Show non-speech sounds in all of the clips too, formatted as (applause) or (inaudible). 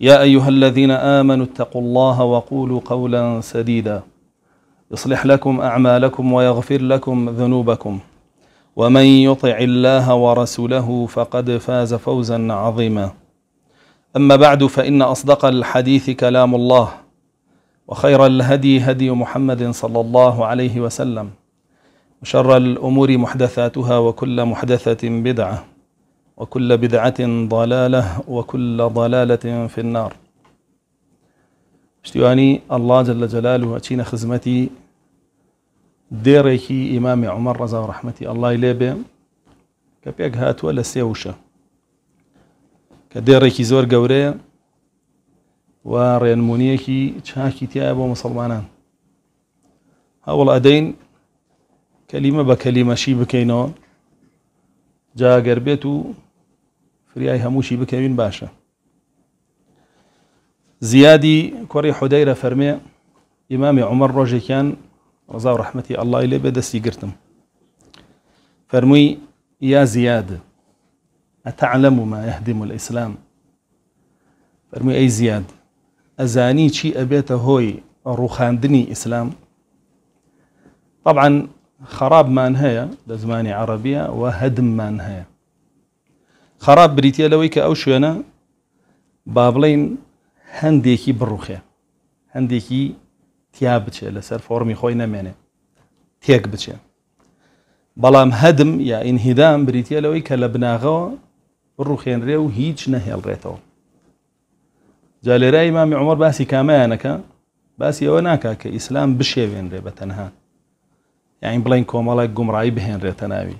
يا أيها الذين آمنوا اتقوا الله وقولوا قولا سديدا يصلح لكم أعمالكم ويغفر لكم ذنوبكم ومن يطع الله ورسوله فقد فاز فوزا عظيما أما بعد فإن أصدق الحديث كلام الله وخير الهدي هدي محمد صلى الله عليه وسلم وشر الأمور محدثاتها وكل محدثة بدعة وكل بدعة ضلالة وكل ضلالة في النار اشتواني الله جل جلاله أتشين خزمتي ديريكي إمام عمر رضا ورحمتي الله ليبي كبيك ولا سيوشة كديريكي زور ورين ورينمونيكي تشاكي تياب ومسلمانان هاول أدين كلمة بكلمة شي بكينو جا قربيتو کریای هموشي بکەوین باشا زيادي كوري حديرة فرمي إمام عمر روجي كان رضا رحمتي الله إليه بدا سيجرتم فرمي يا زياد أتعلم ما يهدم الإسلام فرمي أي زياد أزاني شي ئەبێتە هوي روخاندني إسلام طبعا خراب ما لە زمانی عربية وهدم ما هەیە خراب بریتە لەوەی کە ئەو شوێنە با بڵین هەندێکی بڕوخێ هەندێکی تیا بچێ لەسەر فۆرمی خۆی نەمێنێ تێک بچێ بەڵام هەدم یا ئینهیدام بریتە لەوەی کە لە بناغەوە ڕوخێنرێ و هیچ نەهێڵڕێتەوە جا لێرای مامی عمر باسی کامیانەکە باسی ئەوە ناکا کە ئیسلام بشێوێنرێ بە تەنها یاین بڵین کۆمەڵێک گومڕایی بهێنرێتە ناوی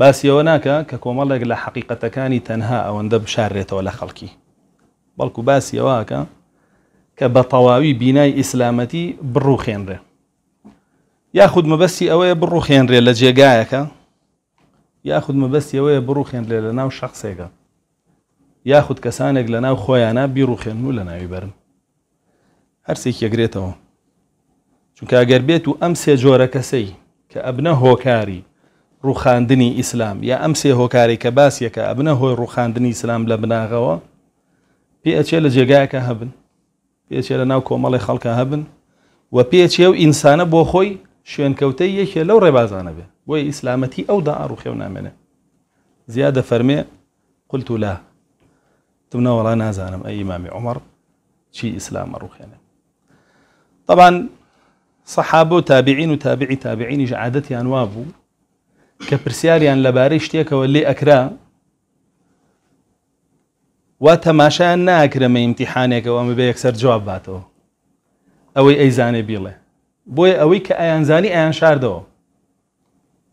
باسیەوە ناکە کە کۆمەڵێک لە حەقیقەتەکانی تەنها ئەوەندە بشارڕێتەوە لە خەڵکی بەڵکو باسیەوەکە کە بە تەواوی بینای ئیسلامەتی بڕوخێنرێ یاخود مەبەستی ئەوەیە بڕوخێنرێ لە جێگایەکە یاخود مەبەستی ئەوەیە بڕوخێنرێ لە ناو شخصێکە یاخود کەسانێک لە ناو خۆیانە بیرروخێن و لە ناوی بەرن هەرسێک یەگرێتەوە چونکە ئەگەر بێت و ئەم سێ جۆرە کەسەی کە ئەبنە هۆکاری روخاندنی اسلام یا ئەم سێ هۆکارێک کە باسیەکە ئەبنە اسلام ڕوخاندنی غوا لە بناغەوە پێچێ لە جێگایەکە هەبن پێچێ لە ناو کۆمەڵی خەڵکە هبن و او انسان بو خوی شوین کوتی یکی لو ربازانه بی و اسلامتی او دا ڕوخێو نامنه زیاده فەرمێ قلت لا تمنەوەڵا نازانم ای امام عمر چی اسلام ڕوخێنێ طبعا صحابه تابعين وتابعي تابعين جعادتي انوابو کە پرسیاریان لەبارەی شتێکەوە لێ ئەکرا وا تەماشایان ناکرەمە ئیمتیحانێکەوە ئەمە بە یەکسەر جواب باتەوە ئەوەی ئەیزانێ بیڵێ بۆیە ئەوەی کە ئایانزانی ئایان شاردەوە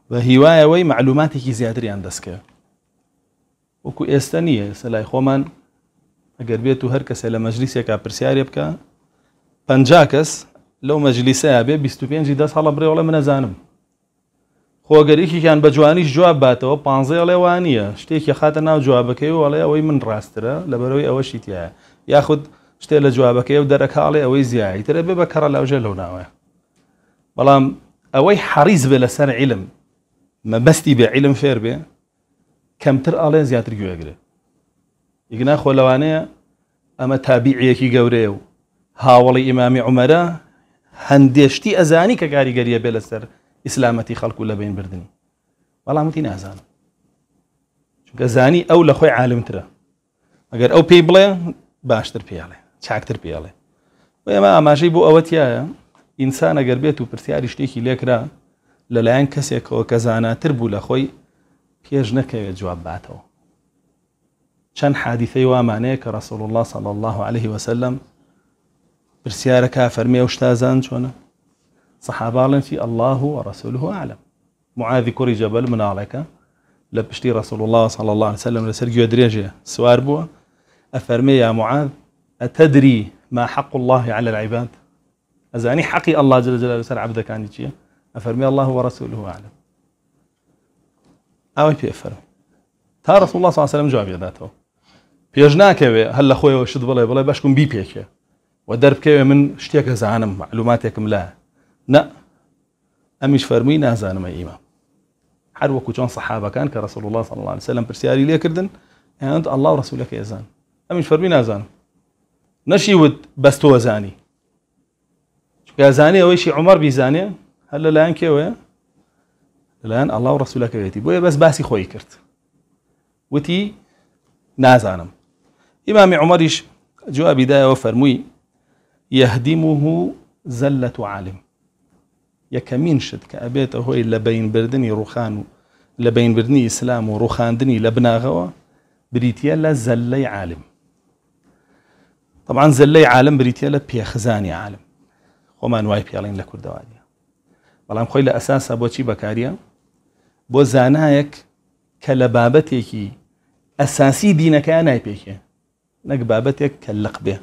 بە هیوایەوەی معلوماتێکی زیاتریان دەستکە وەکو ئێستا نییە سەلای خۆمان ئەگەر بێت و هەر کەسە لە مەجلیسێکا پرسیارێ بکە پ کەس لەو مەجلیسەیە بێ 25 دەست هەڵە بڕێوەڵە منەزانم خۆگەریکیان بە جوانیش جواب باتەوە پانزە ئەڵێوانە شتێکی خاتە ناو جوابەکەی و ئەڵێ ئەوەی من ڕاسترە لەبەرەوەی ئەوە شیتیایە یاخود شتێ لە جوابەکەی و دەرەکاڵێ ئەوەی زیایی ترە بێ بە کەڕە لەوژە لەو ناوە بەڵام ئەوەی حەریز بێ لەسەر عیلم مەبەستی بێ عیلم فێر بێ کەمتر ئاڵێ زیاتر گوێگرێ ئیگنا خۆ لەوانەیە ئەمە تابیعەکی گەورەیە و هاوڵی ئیمامی عمەرە هەندێشتی ئەزانی کە کاریگەریە بێ لەسەر ئیسلامەتی خەڵکو لە بین بردننی بەڵامتی نازانم چونکە زانی ئەو لە خۆی عالمترە ئەگەر ئەو پێی بڵێ باشتر پیاڵێ چاکتر پیاڵێ و ئێمە ئاماژەی بۆ ئەوە تایە ئینسان ئەگەر بێت و پرسیاری شتێکی لێکرا لەلایەن کەسێکەوە کە زاناتر بوو لە خۆی پێش نەکەوێت جواب باتەوە چەند حادیثەی وامانەیە کە ڕسەڵ الله صل الله عليه وسلم پرسیارە کا فەرمی و شتازان چۆنە صحابة الله ورسوله اعلم معاذ a'lam جبل من عليك لبشتي رسول الله صلى الله عليه وسلم لەسەر گوێ درێژێ سوار بووە معاذ اتدري ما حق الله على العباد ازاني حقي الله جل جلاله عبدك عبدەکانی چییە افرمي الله ورسوله أعلم او في افرم تا رسول الله صلى الله عليه وسلم جواب دەداتەوە بيجناك ناکەوێ هەر لە خۆیەوە شت بڵێ بڵێ بي بيك ودرب و من شتيك زانم معلوماتك ملاه نه ئەمیش فەرمووی نازانمە ئیمە هەروەکو چۆن سەحابەکان كان كرسول الله صلی الله عليه وسلم پرسیاری لێکردن ئەند يعني الله و ڕسوولەکە ئێزان ئەمیش فەرمی نازانم نەشیوت بەست زاني چکزانانی ئەوەیشی عمر بیزانێ هەر لان کێوەیە لان الله و ڕسوولەکە وێتی بۆیە بس باسی خوي کرد وتی نازانم امام عمر جواب دایەوە فەرمووی یهدیمه يهدمه زلة عالم یەکەمین شت کە ئەبێتە هۆی لە بینبردننی ڕوخان و لە بینبردننی ئیسلام و ڕوخاندنی لە بناغەوە بریتە لە زەلەی عالم طبعا زەلەی عالم بریتە لە پێخزانی عالم خۆمان وای پیاڵین لە کوردەوانیە بەڵام خۆی لە أساسا بۆچی بەکاریە بۆ زانایەک کە لە بابەتێکی ئەساسی دینەکە نایپێکێ نەک بابەتێک کە لەق بێ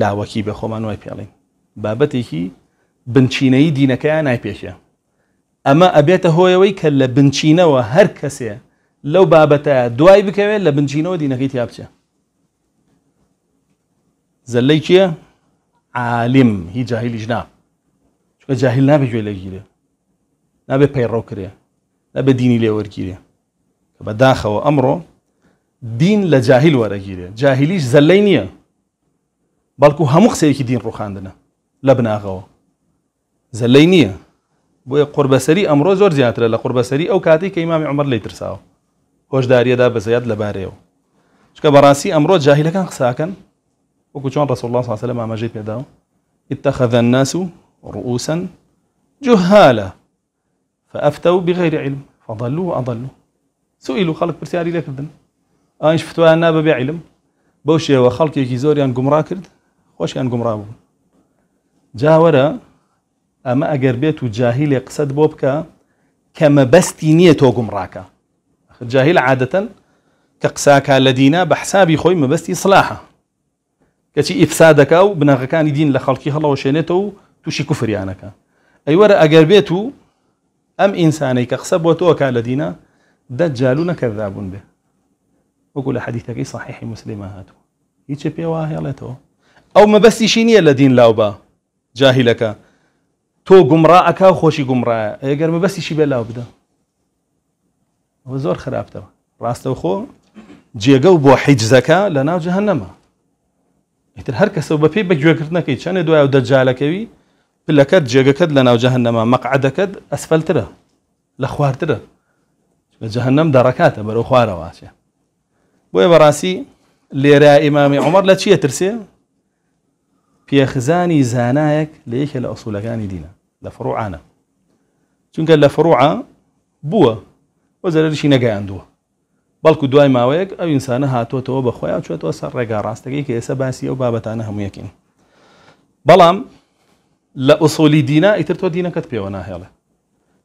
لاوەکی بە خۆمان وای پێڵین بابەتێکی بنچینەی دینەکەیان نایپێشە ئەمە ئەبێتە هۆیەوەی کە لە بنچینەوە هەر کەسێ لەو بابەتە دوای بکەوێت لە بنچینەوە دینەکەی تیا بچێ زەلەی کیە عالم هی جاهیلیش نا چکە جاهیل نابێ گوێ لەگیرێ نابێ پەیڕۆ کرێ نابێ دینی لێوەرگیرێ کە بەداخەوە ئەمڕۆ دین لە جاهیل وەرەگیرێ جاهیلیش زەلەی نییە بەڵکو هەموو قسەیەکی دین ڕوخاندنە لە بناغەوە زەلەی نییە بۆیە قوربەسەری ئەمڕۆ زۆر زیاترە لە قوربەسەری ئەو کاتی کە ئیمامی عمر لی ترساوە هۆشداریەدا بەزیات لەبارەیەوە چکە بەڕاستی ئەمڕۆ جاهیلەکان قساکەن وەکو چۆن رسول الله صلى الله عليه وسلم ما مامەژەی پێداوە اتخذ الناس رؤوسا جهالا فأفتوا بغير علم فضلوا وأضلوا سئلوا خلق برسياري لكردن ئاش آه، فتوانە بەبێ عیلم بەو شێوە خەڵکێکی زۆریان گومڕا کرد خۆشیان گومڕا بوون جاوەرە اما اگر بیت و جاهل قصد بۆ که کە مەبەستی نییە تۆ گومڕاکە جاهیل عادەتەن کە قساکە لە دینا بە حسابی خۆی مەبەستی سلاحە کەچی ئیفسا دەکە و بنەغەکانی دین لە خەڵکی هەڵەوە شێنێتەوە و تووشی کوفریانەکە ئەی وەرە ئەگەر بێت و ئەم ئینسانەی کە قسە بۆ تۆکە لە دینە دەجالو نەکەذابوون بێ وەکو لە حەدیثەکەی صحیحی مسلمە هاتوو هیچ پێ وا هێڵێتەوە او مەبەستیشی نییە لە دین لاوبا جاهیلەکە تو تۆ گومڕائەکە و خۆشی گومڕایە ئەگەرمە بەسیشی بێلاو بدە ئەوە و خراپتەوە ڕاستەوە خۆ جێگە و بۆ حیجزەکە لە ناو جەهەنەما ئیتر هەر کەسە بە پێی بە گوێکردنەکەی چەندێ دوای و کد لنا و جهنم ناو کد اسفل تره لخوار تره جهنم جەهەنەم برو بەرەو خوارەوە بوی براسی لیره امام عمر لە ترسیه پێخزانی زانایەک لە یەکە لە ئەوسولەکانی دینە لە فڕوعانە چونکە لە فڕوعە بووە وە زەرشی نەگەیاندووە بەڵکو دوای ماوەیەک ئەو ئینسانە هاتووەتەوە بەخۆیان چێتەوە سەر ڕێگا ڕاستەکەی کە ئێستا باسی ئەو بابەتانە هەموویەکەین بەڵام لە ئوسۆلی دینە ئیتر تۆ دینەکەت پێوە ناهێڵە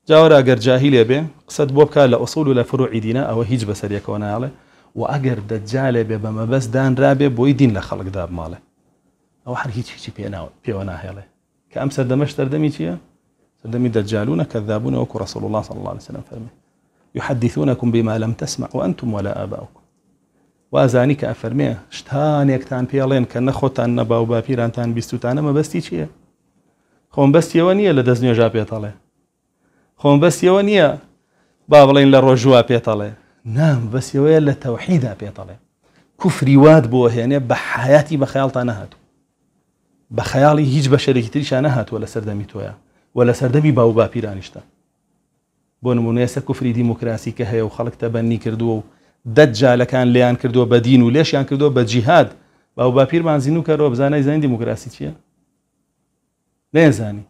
جاوەرە ئەگەر جاهی لێ بێ قسەت بۆ بکە لە ئوسول و لە فروعی دینە ئەوە هیچ بەسەرەکەەوە ناڵێ و ئەگەر دەجالێ بێ بەمەبەست دانرابێ بۆی دین لە خەڵکدا بماڵێ او هر هیچ پی نه ئەو هەرگیچی پێ پێوە ناهێڵێ کە ئەم سەردەمەش سەردەمی چییە؟ سەردەمی دەجالونە کەذابوونەوە وەکو رسول الله صلی الله عليه وسلم فەرمی يحدثونكم بما لم تسمعوا أنتم ولا آباؤكم وازانی کە ئەفەرمێ شتانێکتان پێڵێن کە نەخۆتان نەبا و باپیرانتان بیستوتانە مەبەستی چییە؟ خۆم بەستیەوە نییە لە دەست نوێژا پێتەڵێ خۆم بەستیەوە نییە با بڵین لە ڕۆژووا پێتەڵێ نام بەسیەوەیە لە تەوحیدا پێتەڵێ کوفری وات بۆ هێنێ بە حیاتی بە خەیاڵتان نەهاتوو بە خەیاڵی هیچ بە شەرێکی تریشان نەهاتوە لە سەردەمی تۆیە و لە سەردەمی باو باپیرانیشتە بۆ نمونەیە سەر کوفری دیموکراسی کە هەیە و خەڵک تەبەنی کردووە و دەجالەکان لیان کردووە بە دین و لێشیان کردووە بە جیهاد باو باپیرمان زین و کەەوە بزانای زانین دیموکراسی چییە؟ نێزانی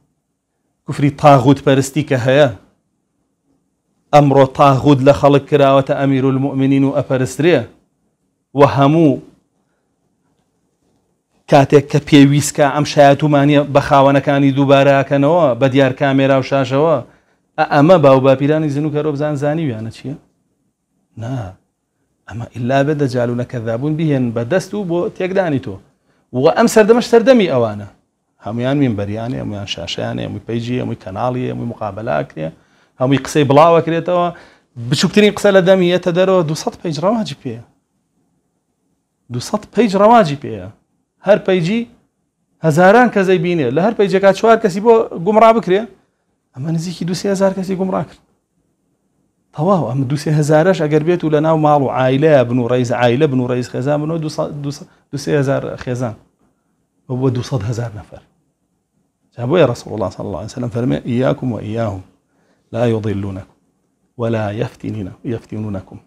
کوفری تاغوت پەرستی کە هەیە ئەمڕۆ تاغود لە خەڵک کراوەتە ئەمیر و المؤمنین و ئەپەرسترێ و هەموو کاتێک کە پێویستکە ئەم شایەتمانە بە خاوەنەکانی دووبارەکەنەوە بە دیار کامێرا و شاشەوە ئەمە باو باپیرانی زن و کە ڕۆبزان زانیویانە چییە؟ نا ئەمە ئللا بە دەجار و نەکەذابوون بهێن بە دەست و بۆ تێکدانی تۆ وە ئەم سەردەمە سەردەمی ئەوانە هەمویان من بەریانێ هەمویان شاشیانێ هەمووی پیجی هەمووی کەناڵی هەمووی مقابلاکرێ هەمووی قسەی بڵاوەکرێتەوە بچووکترین قسە لە دەمیەتە دەرەوە 200 پیج ڕەواجی پێە 200 پیج ڕەواجی پێەیە هر پیجی هزاران بینه بینێ هر پیجی که چهار کسی با گومڕا بکره اما نزیکی سه هزار کسی گومڕا کرد اما دو سه هزارش بیاد بێت و لە عائله ابنو رئیس عائله ابنو رئیس خزان عیلە دو صد دو صد دو سه هزار و بود دو هزار نەفر بۆیە رسول الله صلى الله عليه وسلم فرمى إياكم و لا يضلونكم ولا يفتنون يفتنونكم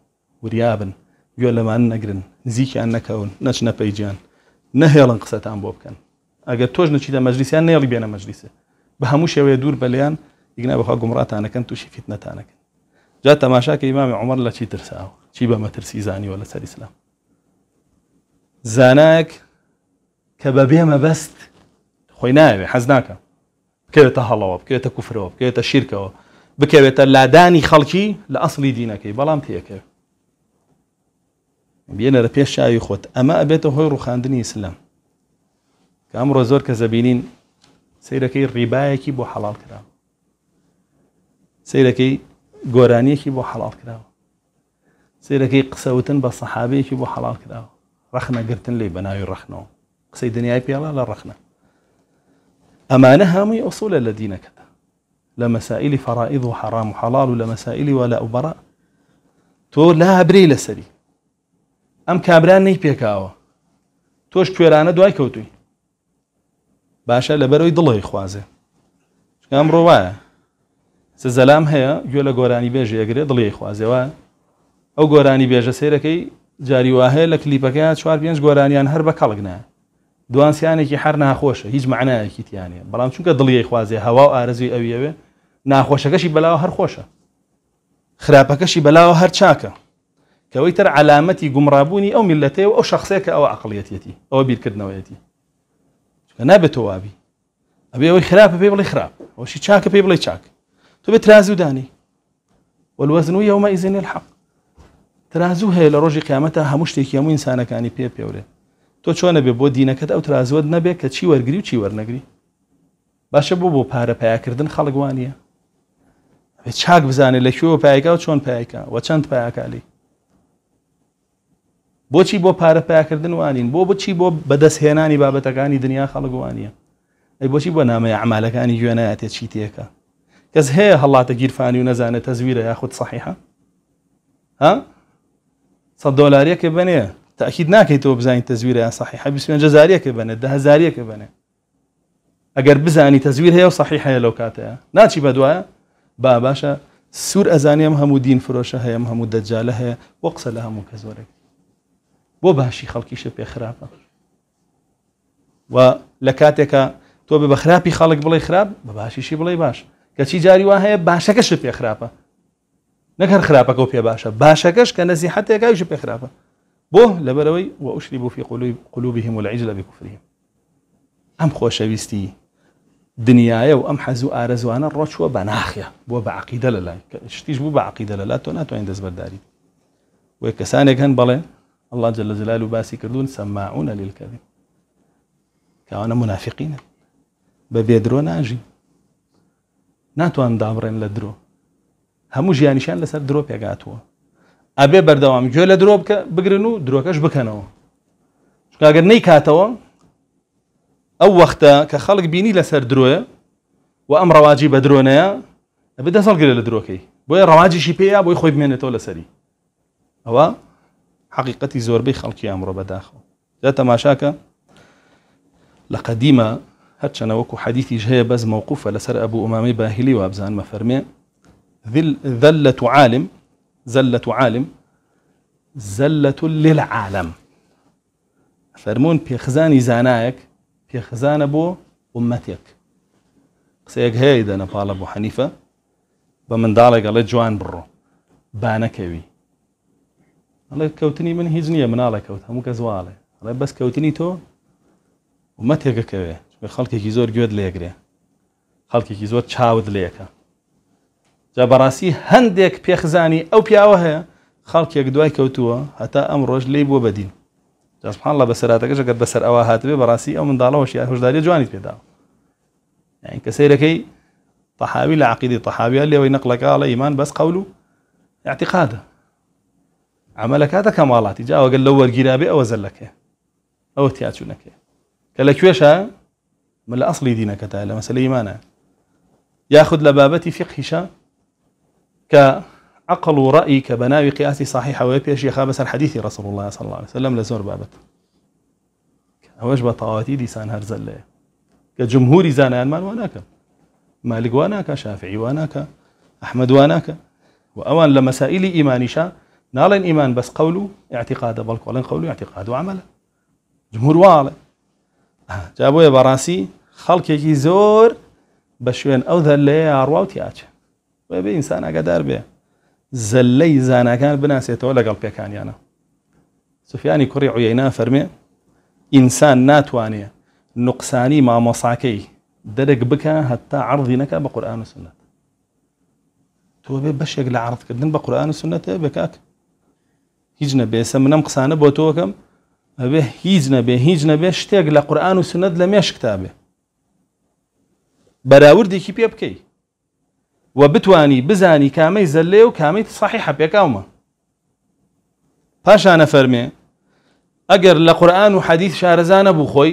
وريابن گوێ لەمان نەگرن نزیکیان نەکەون نشنا بيجان نەهێڵن قسەتان بۆ بکەن ئەگەر تۆش نچی لە مەجلیسیان نێڵی بێنە مەجلیسە بە هەموو شێوەیە دوور بەلیان ئیگنا بەخوا گومڕاتانەکەن تووشی فیت نەتانەکەن جا تەماشاکە ئیمامی عمر لە چی ترساوە چی بە مەترسی زانیوە لە سەر ئیسلام زانایك کە بە بێمە بەست خۆی ناوێ حەز ناکە بکەوێتە هەڵەوە بکەوێتە کوفرەوە بکەوێتە شیرکەوە بکەوێتە لادانی خەڵکی لە ئەسلی دینەکەی بەڵام تێەکەوێت بينا ربيش شاي خوت أما أبيته هو رخان دني إسلام كام رزور كزبينين سيركي الرباية كي بو حلال كرا سيركي قرانية كي بو حلال كرا سيركي قساوتن بصحابي كي بو حلال كرا رخنا قرتن لي بناي رخنا قسي دنيا بي الله لا رخنا أما نهامي أصول الذين كتا لمسائل فرائض وحرام وحلال ولا ولمسائل ولا أبراء تو لا أبري لسري ئەم کابران نەی پێکاوە تۆش کوێرانە دوای کەوتوی باشە لەبەرەوەی دڵی خوازێ ئەم ڕۆواە سە زەلام هەیە گوێ لە گۆرانی بێژ ئەگرێ دڵی خوازێەوە ئەو گۆرانی بێژە سیرەکەی جاریواهەیە لە کلیپەکە چوار پێنج گۆرانیان هەر بە کەڵگنا دوانسیانێکی هەر ناخۆشە هیچ معناەکی تیانێ بەڵام چونکە دڵی خوازێ هەوا و ئارزوی ئەوی ئەوێ ناخۆشەکەشی بەلاوە هەر خۆشە خراپەکەشی بەلاوە هەر چاکە کەەوەی تر علامەتی گومڕابوونی ئەو میلەتەیە و ئەو شخصەیە کە ئەوە عقلەتەتی ئەوە بیرکردنەوەیەتی چکە نابێت تۆوابی ئەبێ ئەوەی خراپە پێ بڵێ خراپ ئەوشی چاکە پێ بڵێ چاک تو بێت ترازودانی والوەزنوی ئەومە ئیزین الحق ترازوو هەیە لە ڕۆژی قیامەتە هەموو شتێکی هەموو ئینسانەکانی پێ پێورێت تۆ چۆنە بێ بۆ دینەکەت ئەو ترازوت نەبێت کە چی وەرگری و چی وەرنەگری باشە بۆ بۆ پارە پیاکردن خەڵگووانە چاک بزانێت لەکوێوە پایکا و چۆن پایکا و چەند پایکالی بۆچی بۆ پارە پیاکردن وانین بۆ بچی بۆ بەدەستهێنانی بابەتەکانی دنیا خەڵگووانە ئەی بۆچی بۆ نامەیە عمالەکانی گوێنایەتێ چی تێکە کەس هەیە هەڵاتە گیرفانی و نەزانێت تەزویرە یاخود صحیحە ها سە دۆلاریەکە بنێ تاکیید ناکەیتەوە بزانین تەزویرە یان صحیح بسمێن جزاریەکە بنێت ده هزاریەکە بنێ ئەگەر بزانی تەزویر هەیە و صحیح هەیە لەو کاتەیە ناچی بە دوایە با باشە سوور ئەزانیم هەموو دین فرۆشە هەیە هەموو دەجالە هەیە وە قسە لە هەموو کە زۆرێک بۆ باشی خەڵکیشە پێ خراپە و لە کاتێکە تۆ بە خراپی خەڵک بڵێ خراپ بە باشیشی بڵێ باش کەچی جاری وا هەیە باشەکەش پێ خراپە نەکەر خراپەکە و پێ باشە باشەکەش کە نەزی حتێکایش پێ خراپە بۆ لەبەرەوەی و عشری بۆ فی قلوی قلوبهم و العجل بکوفرهم ئەم خۆشەویستی دنیاە و ئەم حەز و ئارەزوانە ڕۆچوە بەناخە بۆ بە عقیدە لە لای شتیش بوو بە عقیدە لە لا تۆ ناتوانین دەستبەرداری وێ کەسانێک هەن بڵێ الله جل جلاله باسی کردوون سەماعونە للکەبی کاوانە منافقینە بە بێدرۆ ناژین ناتوان دابڕێن لە درۆ هەموو ژیانیشان لەسەر درۆ پێگاتووە ئەبێ بەردەوام گوێ لە درۆ بکە بگرن و درۆکەش بکەنەوە چکگەر نەی کاتەوە ئەو وەختە کە خەڵک بینی لەسەر درۆیە و ئەم ڕەواجی بە درۆنەیە ئەبێ دەسەڵگرێ لە درۆکەی بۆیە ڕەواجیشی پێەیە بۆی خۆی بمێنێتەوە لەسەری ئەوە حقیقەتی زۆربەی خەڵکی ما بەداخەوە جا هاتش انا وكو حديثي جهي باز موقوفة لسر ابو امامي باهلي وابزان ما فرمي ذل ذلة عالم زلة عالم زلة للعالم فەرمونون پێخزانی زانایەک پێخزانە ابو عمەتێک سيك هيدا دەنەپاڵە بۆ حنيفة بمن دالك على جوان برو بانكوي ئەڵێ کەوتنی من هیچ نییە مناڵێک کەوت هەموو کە زواڵێ ئەڵێ بەس کەوتنی تۆ ومە تێگەکەوێ بە خەڵکێکی زۆر گوێت لێگرێ خەڵکێکی زۆر چاوت لێەکە جا بەڕاستی هەندێک پێخزانی ئەو پیاوە هەیە خەڵکێک دوای کەوتووە هەتا ئەم ڕۆژ لی بووە بەدین جاسپان لە بەسەراتەکە ژەگەر بەسەر ئەوە هاتبێ بەڕاستی ئەو منداڵەوەش هۆشداری جوانی پێدا یعنی کە سیرەکەی تەحاوی لە عقیدی تەحاویە لێەوەی نەقلەکە لە ئیمان بەس قەول و اعتقادە عملك هذا کەماڵاتی جا ئەوگەل لە وەرگیرابێ او زلك او تیاچوونەکە قال لك ويش من الاصل دينك تعالى مثلا ايمانا ياخذ لبابتي لە بابەتی فقهیشە کە عقل و ڕأی کە بەناوی الحديث رسول الله صلى الله عليه وسلم لزور بابت بابەت ئەوەش بە تاواتی كجمهوري زان المال کە مالك واناك شافعي واناك احمد واناك واوان لمسائل ايمان شا نال إيمان بس قوله اعتقاده بل قولن قوله اعتقاده وعمله جمهور واله آه، جابوا يا براسي خلق يجي زور بشوين أو ذلي أرواوتي أتش ويبي إنسان أقدر به زلي زانا كان بناس يتولى قلبي كان يانا سفياني كري عيينا فرمي إنسان ناتوانية نقصاني ما مصاكي درك بكا حتى عرضي نكا بقرآن وسنة تو بشيك لعرض كدن بقرآن وسنة بكاك هیچ نەبێ سە منەم قسانە بۆ تۆکەم ئەبێ هیچ نەبێ هیچ نەبێ شتێک لە قورآن و سنت لە مێش کتابێ بەراوردێکی پێ بکەی و بتانی بزانی کامەی زەلێ و کامیت صحی حەپێکاومە پاشانە فەرمێ ئەگەر لە قورآن و حەدیث شارەزانە بوو خۆی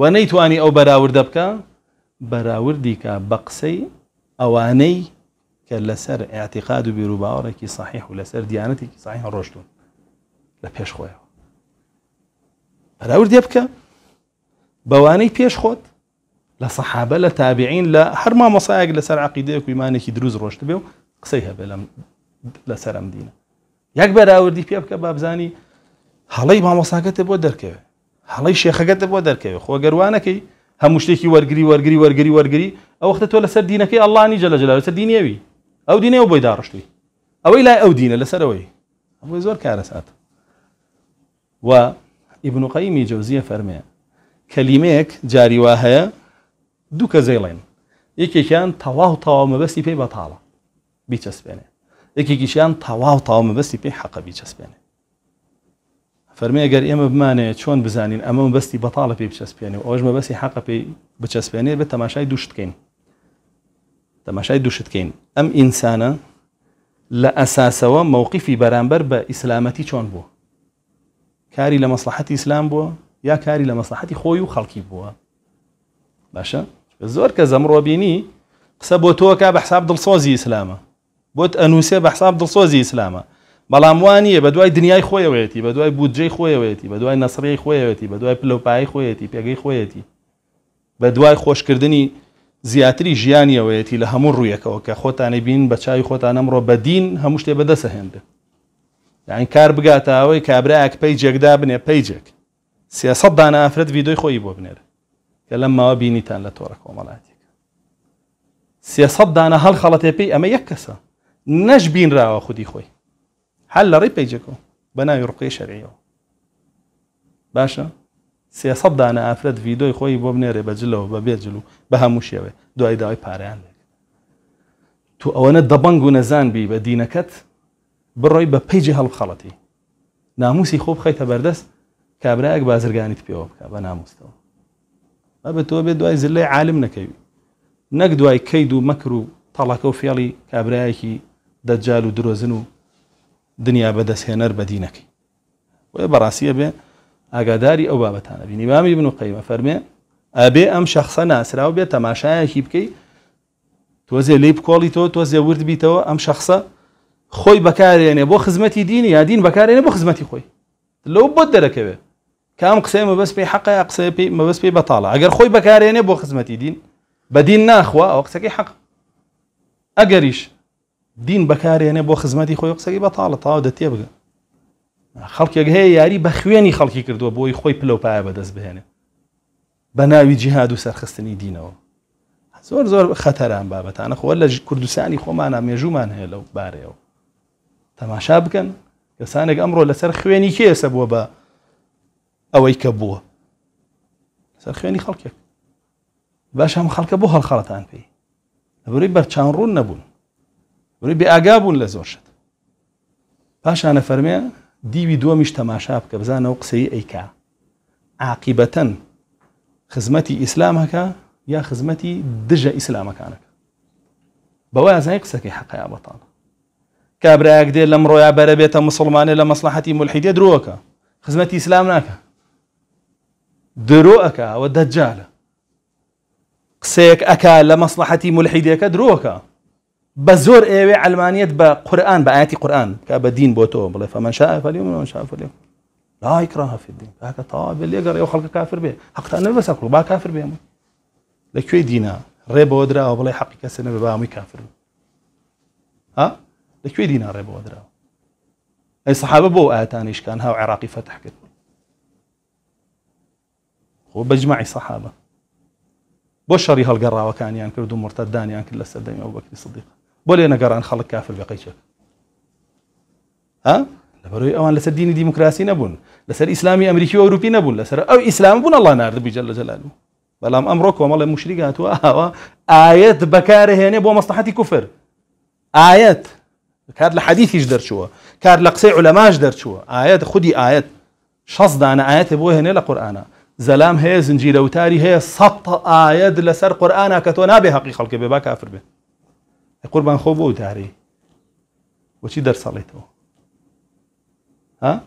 و نەیتوانی ئەو بەراوردە بکە بەراوردیکە بە قسەی ئەوانەی کە لەسەر اعتقاد و بیرروباوەڕێکی صحیح و لەسەر دیانەتێکی صحیح ڕۆشتون لە پێش خۆیەوە بەراورد دێ بکە بەوانەی پێش خۆت لە سەحابە لە تابعین لە هەرما مەسایەک لەسەر عقیدەیەک و ایمانێکی دروست ڕۆشت بێ و قسەی هەبێ لەسەر ئەم دینە یەک بەراوردی پێ بکە بابزانی هەڵی مامۆساگەتە بۆ دەرکەوێت هەڵی شێخەکەتە بۆ دەرکەوێت خۆگەروانەکەی هەموو شتێکی وەرگری وەرگری وەرگری وەرگری ئەو وختە تۆ لەسەر دینەکەی ئەلانی جە لە جلال لەسەر دینیەوی ئەو دینێ و بۆی داڕشتوی ئەوەی لای ئەو دینە لەسەرەوەی ئەوەی زۆر کارە ساتە و ئیبنوقەیمی جەوزیە فەرمێ کەلیمەیەک جاریوا هەیە دوو کە زێڵێن یەکێکیان تەواو تاوا مەبەستی پێی بەتاڵە بیچەسبێنێ یەکێکیشیان تەواو تاوا مەبەستی پێی حەقە بیچەسبێنێ فەرمێ گەر ئێمە بمانێ چۆن بزانین ئەمە بەستی بەتاڵە پێی بچەسپێنێ و ئەوش مەبەستی حەقە پێی بچەسپێنێ بە تەماشای دوشتکەین تەماشای دوشتکەین ئەم ئینسانە لە ئەساسەوە مەوقیفی بەرامبەر بە ئیسلامەتی چۆن بوو کاری لە مەسلحەتی ئیسلام بووە یا کاری لە مەسلحەتی خۆی و خەڵکی بووە باشە زۆر کە زەمڕۆ بینی قسە بۆ تۆکە بە حساب دڵسۆزی ئیسلامە بۆت ئەنووسێ بە حساب دڵسۆزی ئیسلامە بەڵام وانە بە دوای دنیای خۆیەوەێتی بە دوای بودجەی خۆیەوەێتی بە دوای نەسڕی خۆیەوەێتی بە دوای پلوپایی خۆیەتی پێگەی خۆیەتی بە دوای خۆشکردنی زیاتری ژیانیەوەیەتی لە هەموو ڕوویەکەوە کە خۆتانە بین بە چاوی خۆتانەمڕۆ بەدین هەموو شتێ بەدەسە هێندە یان کار بگاتە ئەوەی کابراایك پێی جێکدا بنێ پەیجێک سیاست دانا ئافرەت ویددیوی خۆی بۆ بنێرە کە لەم ماوە بینیتان لە تۆڕە کۆمەڵاتێک سیاست دانا هەڵ خەڵەتێ پێی ئەمە یەک کەسە نەش بینراوە خودی خۆی هەل لە ڕێی پێیجێکەوە بە ناوی ڕقی شەرعیەوە باشە سیاست دانا ئافرەت ویددیوی خۆی بۆ بنێرێ بەجلەوە بە بێجللو بە هەموو شێوێ دوای داوای پاریان لێک تو ئەوەنە دەبنگ و نەزان بی بە دینەکەت بڕۆی بە پیجی هەڵخەڵەتی ناموسی خۆ بخیتە بەردەست کابراەک بازرگانیت پێوە بکە بە ناموستەوە ئە بە تۆ بێ دوای زلای عالم نەکەوی نەک دوای کەید و مەکر و تاڵاکە و فێڵی کابراایەکی دەجال و درۆزن و دنیا بەدەستهێنەر بەدینەکەی وە بەڕاستیە بێ ئاگاداری ئەو بابەتانە بینی بامی بن و قەیمە فەرمێ ئەبێ ئەم شخصە ناسرا و بێ تەماشایەکی بکەی تۆزێ لی بکۆڵی تۆ تۆ زێورد بیتەوە ئەم شخصە خۆی بەکارێنێ بۆ خزمەتی دینی یا دین بەکارێنێ بۆ خزمەتی خۆی لەو بۆ دەرەکەوێ کام قسەی مەبەست پێی حەقە قسە پێی مەبەست پێی بەتاڵە ئەگەر خۆی بەکارێنێ بۆ خزمەتی دین بەدین ناخوا ئەو قسەکەی حەق ئەگەریش دین بەکارێنێ بۆ خزمەتی خۆی قسەی بەتاڵە تاوا دەتێ بگە خەڵکێک هەیە یاری بە خوێنی خەڵکی کردووە بۆی خۆی پلەپایە بەدەست بهێنێ بە ناوی جیهاد و سەرخستنی دینەوە زۆر زۆر خەتەران بابەتانە خۆ لە کوردستانی خۆمانە مێژومان هەیە لەو بارەیەوە تەماشا بکەن كسانك ئەمڕۆ لەسەر خوێنی کێسە بووە بە ئەوەی کە بووە سەر خوێنی خەڵکێک باش هەم خەڵکە بۆ هەڵخەڵەتان پێی لەبوری بەرچان ڕوون نەبوون بری بێ ئاگا بوون لە زۆر شت پاشانە فەرمێ دیوی دووەمیش تەماشا بکە بزانەوە قسەی ئەیکا عاقیبەتەن خزمەتی ئیسلامەکە یا خزمەتی دژە ئیسلامەکانەکە بەوە یازانای قسەکەی حەقەیە بەتانە كابرا دێ لم رويا بەرە مسلماني مسلمانێ لە مەسلحەتی ملحیدێ درۆکە خزمەتی ئیسلام ناکە درۆ ئەک ئەوە دەجالە قسەیەک ئەک لە مەسلحەتی ملحیدەکە درۆکە بە زۆر ئێوێ ئەلمانیت بە قورآن بە ئاەتی قورآن کا بە دین بۆ تۆ بڵێ فەمەشا فەلیمەشافلیم لایکرا هەفدین کاکە تاوا بێ لێگەڕێ و خەڵکە کافر بێ حقتان نەبەسە کوڕ با کافر بێم لەکوێ دینە ڕێ بۆ درراوە بڵێ حەقی کەسە نەبێ بامی ها لكوي دينار يبو أدرا أي صحابة بو آتان إيش كان هاو عراقي فتح كده هو بجمعي صحابة بو شري هالقرا وكان يعني كل دوم مرتدان يعني كل السدامي أبو بكر الصديق بولي أنا قران خلق كافر بقيشك ها لبروي أوان لسر ديني ديمقراسي نبون لسر إسلامي أمريكي وأوروبي نبون لسر أو إسلام بون الله نارد بجل جلاله بلام أمرك وما الله مشرقات وآوا آية بكاره هنا بو مصلحتي كفر آيات كار لحديث ايش درشوا كار لقصي علماء ايش درشوا ايات خدي ايات شص دانا ايات ابو هنا القران زلام هي زنجيره وتاري هي سط ايات لسر قرانا كتونا بها حقي خلق ببا كافر به قربان خوب وتاري وشي درس صليتو ها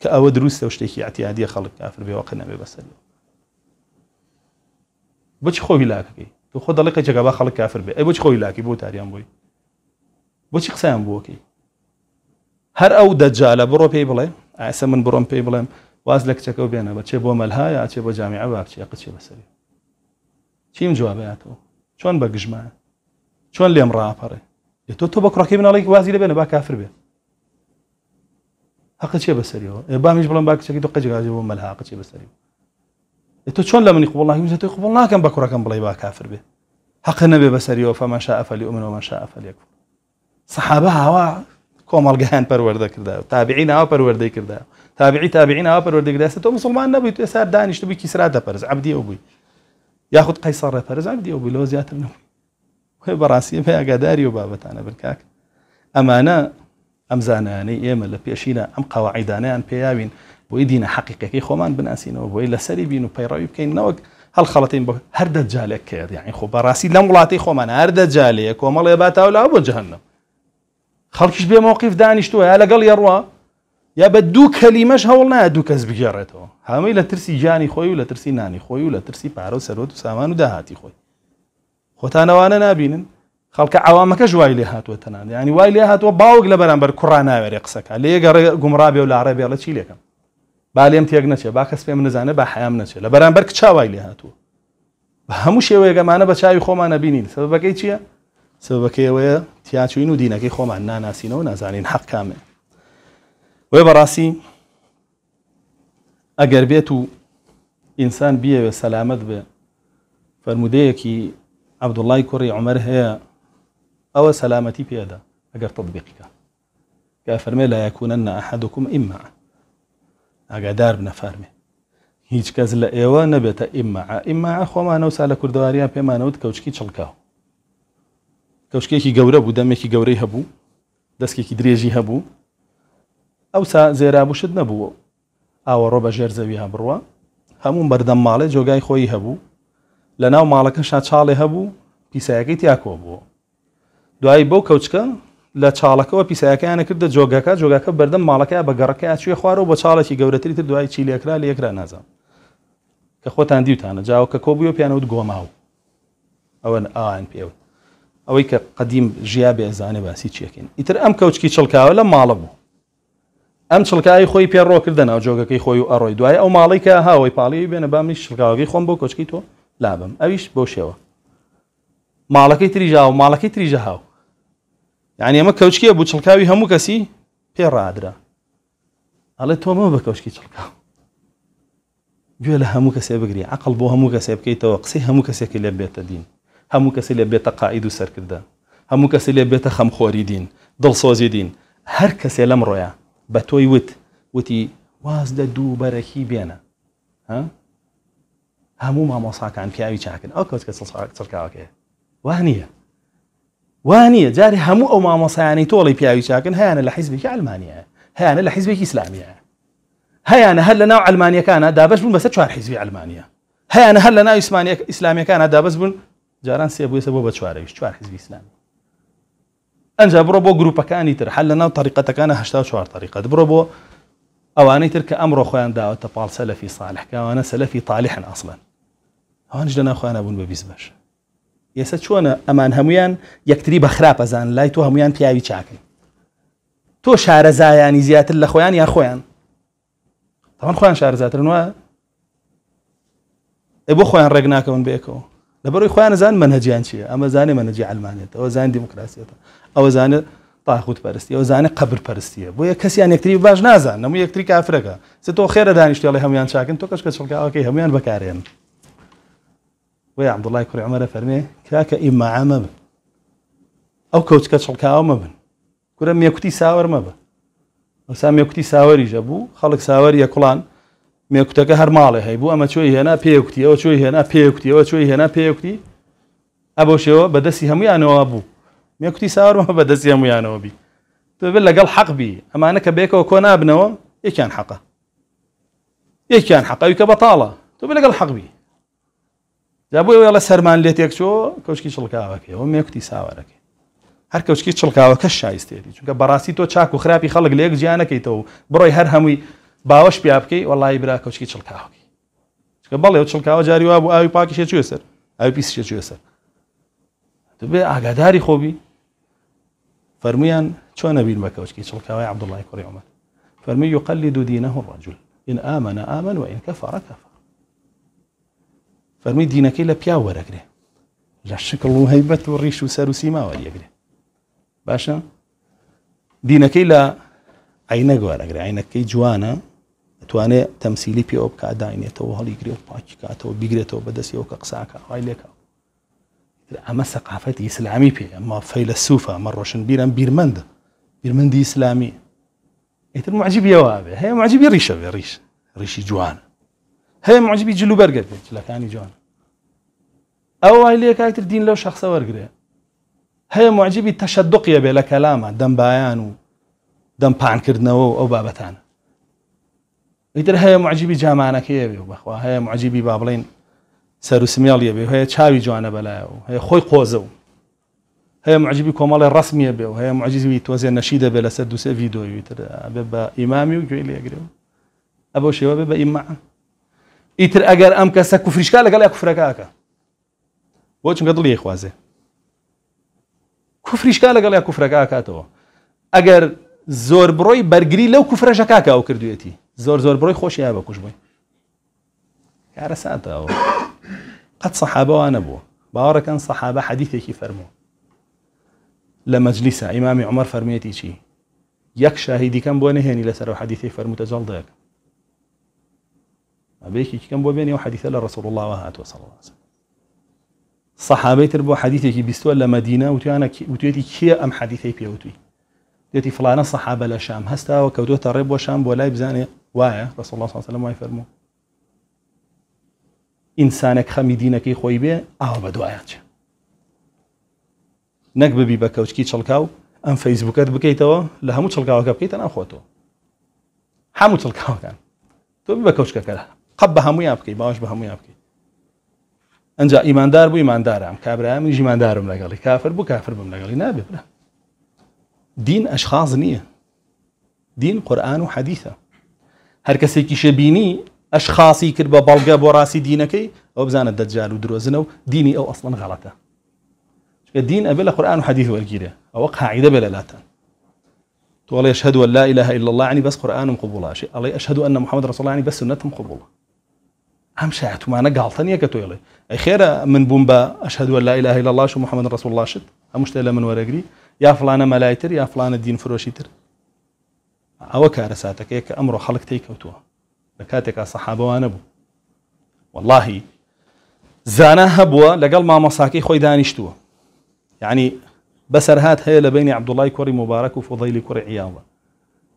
كاو دروس وشتي اعتيادية خلق كافر به به بس اليوم بوش خوي لاكي تو خد لك جكبا خلق كافر به اي بوش خوي لاكي بو تاريان بوي بوشي قسام بوكي هر او دجاله برو بيبل بلا اسا من بروم بي بلا واز لك تشكو بينا بتشي بو مال هاي اتشي بو جامعه باك شي قتشي بسري شي من جواباتو شلون بقجمع شلون اللي امراه فري يا تو تو بكره كيف نالك وازي لبينا با كافر بي حق شي بسريو با مش بلا باك تو قجي غاجي بو مال هاي بسريو يا تو شلون لمن يقول الله يمزه تو يقبل الله كان بكره كان بلا با كافر بي حق النبي بسريو فما شاء فليؤمن وما شاء فليكفر سەحابە هاوا کۆمەڵگەیان پەروەەردە کرداوە تابعی ناوە پەروەەردەی تابعين تابعی تابعی ناوە پەروەردەگردا تو مسلمان نبي تو ێستا دانیشت بووی کیسرا عبدي عبدی ئەو بووی یاخود قەیسەڕە پەرز عبدی ئەو بووی لەوە زیاتر نەبووی خۆی بەڕاستی پێ ئاگاداری و بابەتانە برکاک ئەمانە ئەم زانانەی ئێمە لە پێشینە ئەم قەواعیدانیان پێیاوین بۆی دینە حقیقەکەی خۆمان بناسیینەوە بۆی لەسەری بین و پەیڕاوی بکەین نەوەک هەڵ خەڵەتین بۆ هەردە جالێک کرد یعنی خۆ بەڕاستی لەم وڵاتی خۆمان هەردە جالەیە کۆمەڵێ باتاو لاو بۆ جهنم خەڵکیش بێ مووقف دانیشتووە یا لەگەڵ یاڕوە یا بە دوو کەلیمەش هەوڵ نایە دوو کەس بگێڕێتەوە هەمەی لە ترسی جانی خۆی و لە ترسی نانی خۆی و لە ترسی پارە و سەرۆت و سامان و داهاتی خۆی خۆتانەوانە نبینن خەڵکە ئەوامەکە ژوای لێ هاتووە تەنان ینی وای لێ هاتووە باوک لە بەرامبەر کوڕا ناوێرێ قسەکە لێگە گومڕابێ و لاڕێ بێڵە چی لێکم با لێم تێک نەچێ با کەس پێم نزانێ بە حەیام نەچێت لە بەرامبەر چاوای لێ هاتووە بە هەموو شێوەیەگەمانە بە چاوی خۆمانە بینین سەبەکەی چییە؟ سبەکەیەوەیە تیاچوین و دینەکەی خۆمان ناناسینەوە نازانین حەق کامێ وێ بەڕاستی ئەگەر بێت و ئینسان بیەوێ سەلامت بێ فەرمودەیەکی عبدوڵای کوڕی عمر هەیە ئەوە سەلامەتی پێدا ئەگەر تطببیقیکە کە فەرمێ لا یکوونەن ئەحدکم ئیمما ئاگادار بنە فەرمێ هیچ کەس لە ئێوە نەبێتە ئیمما ئیمما خۆمانە و سالە کوردواریان پێمانەوت کەوچکی چڵکاو کەوشکێکی گەورە بوو دەمێکی گەورەی هەبوو دەستکێکی درێژی هەبوو ئەوسا زێرابوشت نەبووە ئاوەڕۆ بە ژێر زەوی هەبڕوە هەموو بەردەم ماڵێ جۆگای خۆی هەبوو لە ناو ماڵەکە شا چاڵێ هەبوو پیسایەکەی تیاکۆ بووە دوایی بەو کەوچکە لە چاڵەکەەوە پیسایەکەیانە کردە جۆگەکە جۆگەکە بەردەم ماڵەکەی بە گەڕەکەی چێ خوارەوە بە چاڵێکی گەورەتری تر دوای چیلێکرا لە یەکرا نازام کە خۆتان دیوتانە جاوکە کۆبیۆ پیانەوت گۆماوە ئەوەن ئاNP ئەوەی کە قدیم ژیا بێزانێ باسی چیەکەین ئیتر ئەم کەوچکی چڵکاوە لە ماڵە بوو ئەم چڵکایی خۆی پێڕۆکردنەوە جۆگەکەی خۆی و ئەڕۆی دوای ئەو ماڵی کە هاوەی پاڵی بێنە بامی شلگاوی خۆم بۆ کۆچکی تۆ لابم ئەویش بۆ شێوە ماڵەکەی تریژا و ماڵەکەی تریژە هاو یعنی ئەمە کەوچکیە بوو چڵکاوی هەموو کەسی پێڕادرا ئەڵێ تۆمە بە کەوچکی چڵکاو گوێ لە هەموو کەسێ بگری عقل بۆ هەموو کەسێ بکەیتەوە قسەی هەموو کەسێکی لێ بێتە دین هەموو کەسی لە بێتە قائید و سەرکردە هەموو کەسی لێ بێتە خەمخۆری دین دڵسۆزی دین هەر کەسێ لەم ڕۆیە بە تۆی وت وتی واز دە دوو بەرەکی بێنە هەموو مامۆساکان پیاوی چاکن ئەو کەس کە سڵکاوەکێ وانە وانە جاری هەموو ئەو مامۆسایانی تۆڵی پیاوی چاکن هیانە لە حیزبێکی ئەلمانیا هیانە لە حیزبێکی ئسلامیە هيا أنا هلا ناو ئەلمانیەکانە دابش بون بەسەر چوار حیزبی ئەلمانیا هيا أنا هلا ناو ئیسلامیەکانە دابش بون جاران سێ بووێسە بۆ بە چوارەویش چوار حزبی ئیسلامی ئەجا بڕۆ بۆ گروپەکانی تر حل لە طريقه تاریقەتەکانە هشتا چوار تاریقەت بڕۆ بۆ ئەوانەی تر سلفي صالح خۆیان انا سلفي سەلەفی اصلا کەوانە سەلەفی تاالحن ئاسمان ئەوانش لە ناخواانە بوون بە بیست بەش ئێستا چۆنە ئەمان هەمویان یەکتری بەخراپەزان لای تۆ هەمویان پیاوی تو تۆ شارەزایانی زیاتر لە خۆیان یا خۆیان تاوان خۆیان شارزاتر وە بۆ خۆیان ڕێک ناکەون بێکەوە لبروي خوان زان منهجي عن شيء أما زاني منهجي علمانية أو زاني ديمقراطية أو زاني طاغوت پرستی او زاني قبر پرستیه بويا كسي يعني يكتري یکتری باش نازان نمو يكتري كافرقة ستو خير تو خیر دانش الله همیان شاکن تو کش کش اوکی همیان بكارين و عبد الله کر عمر فرمی کاک اما عام او کوت کش کا ما بن کورم یکتی ساور مبن وسام سام یکتی ساوری خلق ساوری کلان مێکوتەکە هەر ماڵێ هەیبوو ئەمە چۆی هێنا پێکوتی ئەوە چۆی هێنا پێکوتی ئەوە چۆی هێنا پێکوتی ئەبۆ شێوە بەدەستی هەمویانەوە بوو مێکوتی ساوەمە بەدەستی هەمویانەوە بی تۆبێت لەگەڵ حەقبی ئەمانە کە بێکەوە کۆ نابنەوە یەکیان حەقە یەکیان حەقەوی کە بەتاڵە تۆ بە لەگەڵ حەقبی جابوو ئەوێڵە سەرمان لێت یەک چۆ کەوشکی چڵکاوەکەەوە مێکوتی ساوەەکە هەر کەوشکی چڵکاوەکە شایستێتی چونکە بەڕاستی تۆ چاک و خراپی خەڵک لێک جیانەکەیتەوە بڕۆی هەر هەمووی باوەش پیا بکەی وەڵی برا کەوچکی چڵکاوی چکە بەڵێ و چڵکاوە جاری وا بوو ئاوی پاکی شێچوێ سەر ئاوی پیسشێ چوێ سەر دەبێ ئاگاداری خۆبی فرميان شو نبي المكوشكي شلكاوي عبد الله كوري عمر فرمي يقلد دينه الرجل إن آمن آمن وإن كفر كفر فرمي دينك إلا بيا ورقري لا شكل وهيبة والريش وسار وسيما وليقري باشا دينك إلا عينك ورقري عينك كي جوانه توانه تمثیلی توانێت که داینی تو حالی گری و پاکی که تو بیگری تو بدست بەدەستەوە کە قساکە ئەوای لێکە ئەمە سەقافەت ئیسلامی پێ ئەمە فەیلە سوفە ئەمە روشن بیرم بیرمند بیرمەندی ئیسلامی ئیتر معجیبیەوە بێ هی معجیبی ڕیشە بێ ریش ریشی جوان هی معجیبی جلو بەرگەر بێت جوان او ئەو که لێکایتر دین لو شخص وەرگێ هی معجیبی تەشەدقیە بێ لکلامه کەلامە دەمبایان و دەمپانکردنەوە و ئەو بابەتانە لەیتر هەیە معجیبی جامانەکەیە بێ بەخوا هەیە های معجبی بابلین سەر وسمیاڵیە بێ هەیە چاوی جوانە بەلایە و هەیە خۆی قۆزە و هەیە معجیبی کۆمەڵی ڕسمیە بێ و هەیە معجیزوی تۆزیە نەشی دەبێت لەسەر دوسێ ڤیدۆوی تر بێ بە ئیمامی و گوێی لێگرێ و ئەبە شێوە بێ بە ئیما ئیتر ئەگەر ئەم کەسە کوفریشکا لەگەڵ لە کوفرەکەکە بۆ چونکە دڵی خوازێ کوفریشکا لەگەڵ لە کوفرەکە ئاکاتەوە ئەگەر زۆر بڕۆی بەرگری لەو کوفرەشەکاکە ئەو کردوێتی زور زور بروی خوشی یا با کش باید یعنی ساعت قد صحابه وانا آن بارك ان صحابه حدیثی که فرمود ل مجلس امام عمر فرميتي این چی؟ یک شاهدی کم بود نه حدیثی ل سرا حدیثی فرمود تا جلده یک باید اینکه کم بود ل رسول الله صلی اللہ علیه و سلامه و سلامه لمدينه وتي انا وتيتي بود ام حديثي بيوتي دێتی فلانە سەحابە لە شام هەستاوە کەوتوتە ڕێ بۆ شام بۆ لای بزانێ وایە ڕس الله سلم وای فەرمو ئینسانێک خەمی دینەکەی خۆی بێ ئاوە بە دوایە چێ نەک ببی بە کەوچکی چڵکاو ئەم فەیسبوکت بکەیتەوە لە هەموو چڵکاوەکە بکەیتە ناخۆتەوە هەموو چڵکاوەکان تۆ بە کەوچکەکەدا قەب بە هەمویان بکەی باش بە هەمویان بکەیت ئەنج ئیماندار بوو ئیماندارم کابرامی ژیماندارم لەگەڵی کافر بوو کافر بم لەگەڵی نابێ برە دين أشخاص نية دين قرآن وحديثة حەدیثە هەر کەسێکیشە بینی ئەشخاصی کرد بە بەڵگە بۆ أو دینەکەی الدجال بزانە ديني أو أصلا غلطة دینی ئەو قرآن وحديث والجيرة أو ئەبێ لە قورآن و حەدیث وەرگیرە ئەوە أن لا إله إلا الله يعني بس قرآن قبولا شيء الله يشهد أن محمد رسول الله يعني بس سنة مقبولة أم شاعت ما أنا قالتني كتولي أي خير من بومبا أشهد أن لا إله إلا الله شو محمد رسول الله شد أمشت من ورقري فلانة ملايتر يا فلانة دين فروشيتر أو كارساتك کارە ساتەکەیە خلق تيك خەڵک تی کەوتووە لە کاتێکا والله زانا واللهی لقال ما مصاكي خوي خۆی يعني بسر هات هەیە لبيني عبد الله کوڕی مبارك وفضيل فضیلی کوڕی عیاوە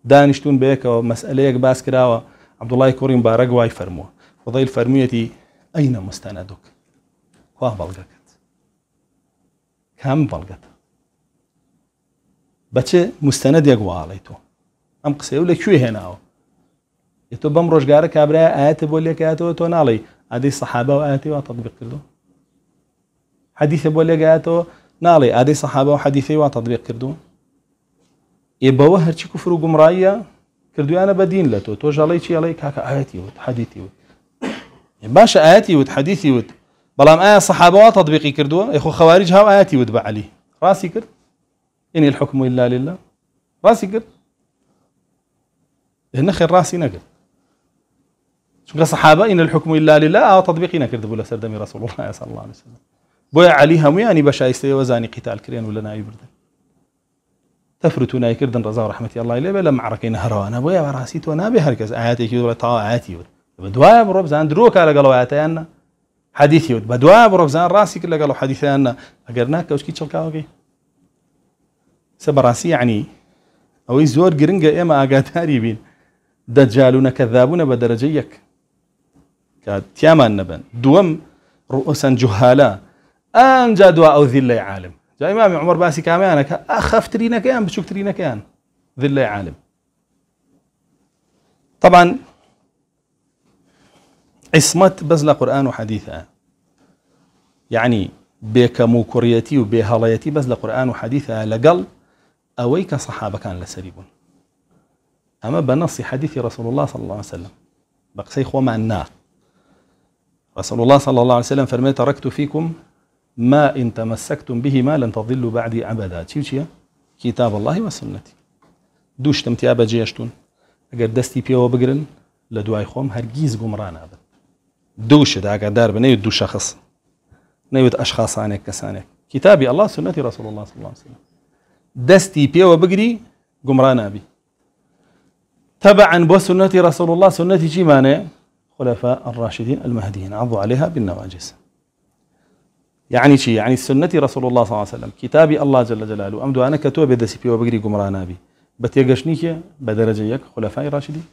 دانیشتون ومسألة مەسئلەیەک باس عبد الله كوري مبارك واي فرموه فضيل فرميتي أين مستندك؟ خوا بلغكت كم بلغت بەچێ مستەنەدێک وواڵی تۆ ئەم قسە و لەکوێ هێناوە تۆ بەم ڕۆژگارە کابرای ئاەتە بۆ لێکاتەوە تۆ ناڵی عادەی سەحابە و ئاەتی و تطبیق کردو حدیث بولی که بۆ و نالی عادی صحابه و حدیثی و تطبیق کردو باور هر چی کفر و جمرایی آن بدین کردویانە تو لە چی تۆ که چیڵی کاکە و حدیثی و باشه باشە و حدیثی و بلام آیا صحابه و تطبیقی کردو یخۆ خەواریج هاو ئاەتی وت بە علی ڕاستی کرد إن الحكم إلا لله راسي قد هنا خير راسي نقد شو صحابة إن الحكم إلا لله أو آه، تطبيقي كذبوا لا سردمي رسول الله صلى الله عليه وسلم بويا عليها مياني بشا يستوي وزاني قتال كرين ولا نايب بردن تفرت ناي كردن رزا ورحمة الله إليه بلا معركة نهروانا بويا راسي تو نابي هركز آياتي كي ولا طاو آياتي بدوايا بروب زان دروك على قالوا آياتي أنا حديثي بدوايا بروب زان راسي كله قالوا حديثي أنا أقرناك وشكي تشلكاوكي سبراسي يعني او ئەوەی جرينجا اما ئێمە بين دجالون كذابون بدرجيك نەکەذابوونە بە دەرەجە دوم رؤوسا جهالا ان دووەم او جوهالە ئەجا دوا ئەو زیل لەی عالم جای اخاف عمر باسی کامیانەکە ئەخەفترینەکەیان بچووکترینەکەیان ذل عالم طبعا عصمت بزل قران وحديثا يعني مو كريتي وبهلايتي بس لقرآن وحديثة لقل أويك صحابة كان لسريبون أما بنص حديث رسول الله صلى الله عليه وسلم بقسي خوما خۆمان رسول الله صلى الله عليه وسلم فرمي تركت فيكم ما إن تمسكتم به ما لن تضلوا بعدي أبدا تيوشيا كتاب الله وسنتي دوشتم تيابا جيشتون اگر دستي بيو بقرن لدواي خوم هرگيز قمران أبدا دوش دا اگر دار بنيو دو شخص نيوت أشخاص عنك كسانك كتابي الله سنتي رسول الله صلى الله عليه وسلم دستي پێوە وبقري قمران أبي تبعا بۆ رسول الله سنة چیمانێ خلفاء الراشدين المهديين عضوا عليها بالنواجس يعني شي يعني سنة رسول الله صلى الله عليه وسلم كتابي الله جل جلاله أمدو أنا كتوب بدسي بيو بقري قمرانا بي بتيقشنيك بدرجة يك خلفاء راشدين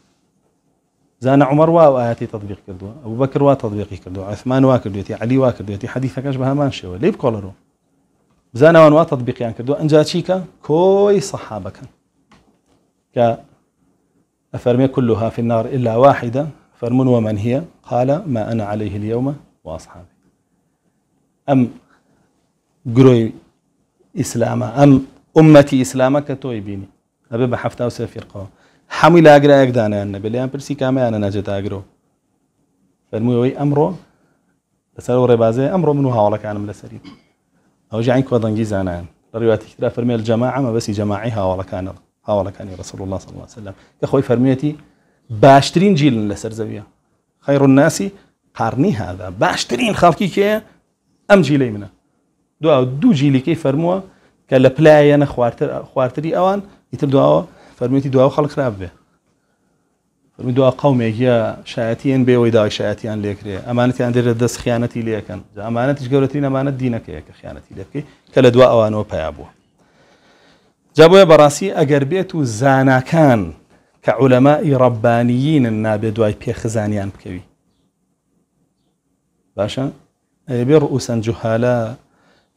زان عمر واو آياتي تطبيق كردوا أبو بكر وا تطبيق كردوا عثمان وا كردوا علي وا كردوا حديثك أشبه ما نشوى ليه بقولرو وان وا تطببیقیان كردو ئەجا چیکە كوي صحابك كا افرمي كلها في النار إلا واحدة فرمون ومن هي قال ما أنا عليه اليوم وأصحابي أم قروي اسلاما أم أمتي اسلامك كتوي بيني أبي بحفتا وسافر قوا حمي لا اجدا انا النبي لأن برسي كاما أنا نجد فرمون فرموي أمره لسألو ربازي أمره منو هاولك أنا من السرير او جاين كودن جيزانان روايات كتاب فرمي الجماعه ما بس جماعي ولا كان ولا كان رسول الله صلى الله عليه وسلم يا أخوي فرميتي باشترين جيل لسر زبية خير الناس قرني هذا باشترين خالكي كي ام جيلي منه دو دو جيلي كي فرموا كلا بلاي انا خوارتر خوارتري اوان يتر دو فرميتي دو خلق رابه هي قومێکە بي بێەوەی داوای ليك لێکرێ ئەمانەتیان دەرە دەست خیانەتی لەکەن ئەمانەتیش گەورەترین ئەمانەت دینەکەیە کە خیانەتی لەکەی کە لە دو ئەوانەوە پیا بووە جابە بەڕاستی ئەگەر بێت و زانکان کە عولەمای ڕەبانیینن نابێت دوای پێخزانیان بکەوی باشە ئەبێ ڕوسەن اي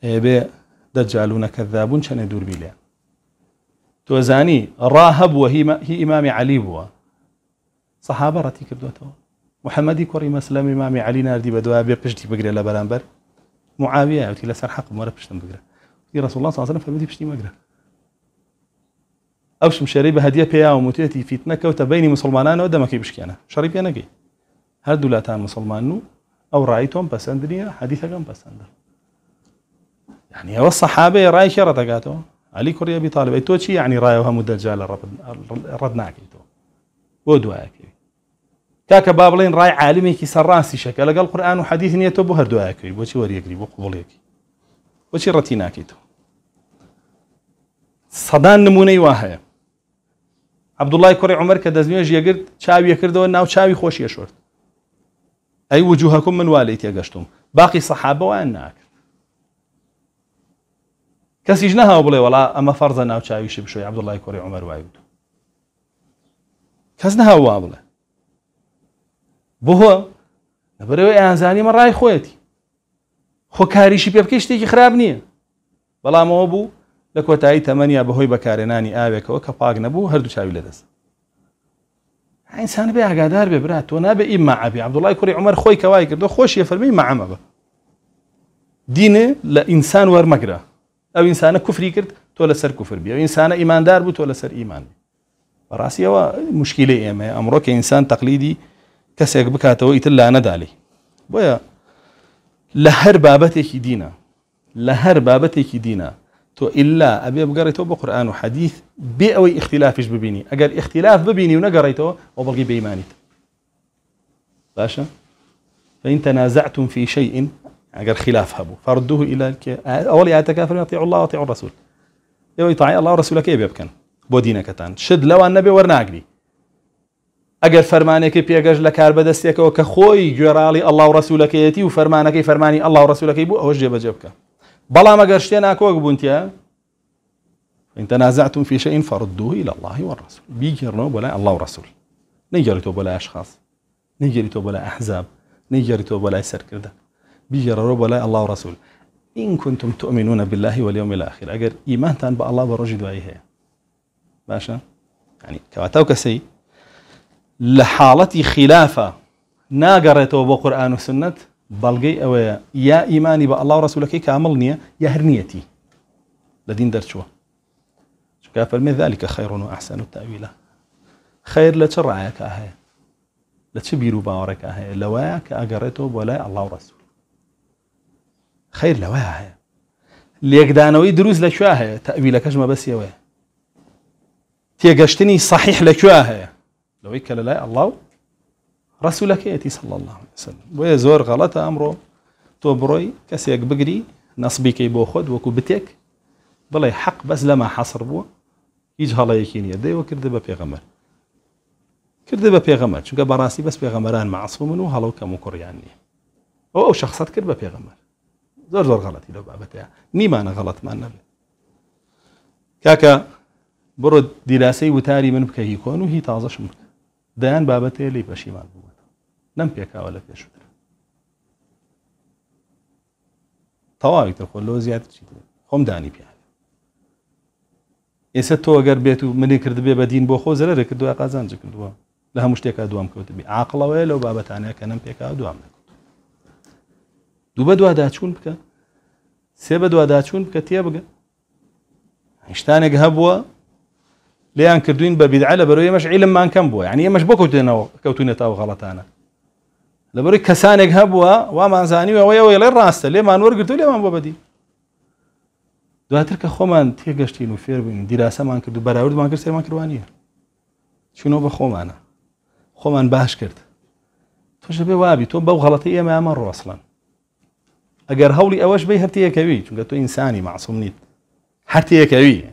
ئێبێ دجالون كذابون شان يدور لێ توزاني راهب وهي هي امام علي بوا صحابه راتي كردوتو محمد كوري مسلم امام علينا دي بدوا بي بشتي بقرا لا برانبر معاويه قلت له سر حق مرة بشتم بقرا في رسول الله صلى الله عليه وسلم فبدي بشتي بقرا او شم شريبة هديه او متيتي فتنه كوت بيني مسلمان انا ما يبشكي انا شريبي انا جي هل دولتان مسلمان او رايتهم بس اندريا حديثه كم بس اندر يعني هو الصحابه راي شرطه قاتو علي كوري ابي طالب اي تو يعني رايوها مدجال رد رد ناكيتو ودواك كاك بابلين راي عالمي كي سراسي شك قال القران وحديث نيته بو هردو اكي بو شي وري يقري بو قبول يكي رتينا كي صدان نموني واه عبد الله كوري عمر كدزميج يقرد شاوي يقرد ناو شاوي خوش يشورت اي وجوهكم من واليت يا قشتم باقي صحابه وانك كاس يجنها وبلي ولا اما فرضنا ناو شاوي شي بشوي عبد الله كوري عمر وايد كاس وابله بۆ لەبەرەوەی ئەیانزانی مە ڕای خۆەتی خۆ کاریشی پێ بکەی شتێکی خراپ نییە بەڵامەوە بوو لە کۆتایی تەمەنیا بەهۆی بەکارێنانی ئاوێکەوە کە پاک نەبوو هەردوو چاوی لەدەست ئەسان بێ ئاگادار بێ برات تۆ نابێ ئیم مەعبی عبدوڵای کوڕی عمر خۆی کەوای کردو خۆشیە فەرمی مەعمە بە دینێ لە ئینسان وەرمەگرە ئەو ئینسانە کوفری کرد تۆ لەسەر کوفر بی ئەو ئینسانە ئیماندار بوو تۆ لەسەر ئیمان بڕاستیەوە مشکلی ئێمە ئەمڕۆ کە ئینسان تەقلیدی کەسێک بكاتو ئیتر أنا دالي بويا لە هەر بابەتێکی لهر لە هەر تو إلا تۆ ئللا بقرآن وحديث بە قورآان و حەدیث ببینی اختلاف ببینی و نەگەڕێتەوە ئەو بەڵگی بەیمانیت فإن تنازعتم في شيء أجر خلاف هبو فردوه إلى الك... أول آياتك يطيع الله وأطيعوا الرسول يطيع الله ورسولك يبكن بيبكن بودينك تان شد لو النبي ورناقلي ئەگەر پیگش لکار بدست یک بەدەستێکەوە که خوی گوێراڵی الله و ڕسوولەکەیەتی و فەرمانەکەی فرمانی الله و ڕسوولەکەی جب جب که بکە بەڵام شتی شتێ اگر بونتیا إن تنازعتم في شيء فردوه إلى الله والرسول بيجرنوا ولا الله ورسول تو ولا أشخاص تو ولا أحزاب نيجرتوا ولا سركردة بيجرنوا ولا الله ورسول إن كنتم تؤمنون بالله واليوم الآخر اگر إيمان تان بالله برجد وعيه باشا يعني كواتاو کسی لحالتي خلافة ناقرته بقرآن قرآن وسنة بلغي أو يا إيماني بأ الله ورسولك كامل نية يا هرنيتي لدين درشوا شو كافر من ذلك خير وأحسن التأويلة خير لا ترعى كاها لا تبيرو بارك اهي لواك اقريتو ولا الله ورسول خير لواها ليك دانوي دروز لشواها تأويلك كجمة بس يا تيجشتني صحيح لشواها لو يكل لا الله رسولك يأتي صلى الله عليه وسلم ويزور غلط أمره توبروي كسيك بقري نصبيك يبوخد وكبتك بلا حق بس لما حصر بو يجها الله يكين يدي وكرد ببيغمر كرد ببيغمر شنك براسي بس بيغمران معصومن وهلو كور يعني أو, أو شخصات كرد ببيغمر زور زور غلط لو بابتها نيمان غلط ما النبي كاكا برد دراسي وتاري من بكهي كونو هي تازش منك دەیان بابەتەیە لی پەشیمان بووەوە نەم پێکاوە لە پێشتر تەواوی تەخۆلۆ زیاتر چیت خۆم دانی پیان ئێستا تۆ ئەگەر بێت و منی کرد بێ بە دین بۆ خۆ زەرە کردووە قازانج کردووە لە هەموو شتێکا دوام کەوتبی عقلەوەی لەو بابەتانەیە کە نم پێکا دوام نکرد دوو بە دوواداچوون بکە سێ بە دوواداچوون بکە تێ بگە هشتانێک هەبووە ليان كردوين ببيد على بروي مش علم ما ان كان بو يعني مش بوكو تنو كوتون تاو غلط انا لبري كسان يغبوا وما زاني وي وي لي راسه لي ما نور قلت لي ما بو بدي دو هترك خمان تي غشتينو فير بين دراسه ما ان كردو براورد ما ان كرسي ما كروانيه شنو بخوم انا خمان باش كرت تو شبي وابي تو بو غلطي يا ما مر اصلا اگر هولي اوش بيها تي كبي قلت انساني معصوم نيت حتى يا كبي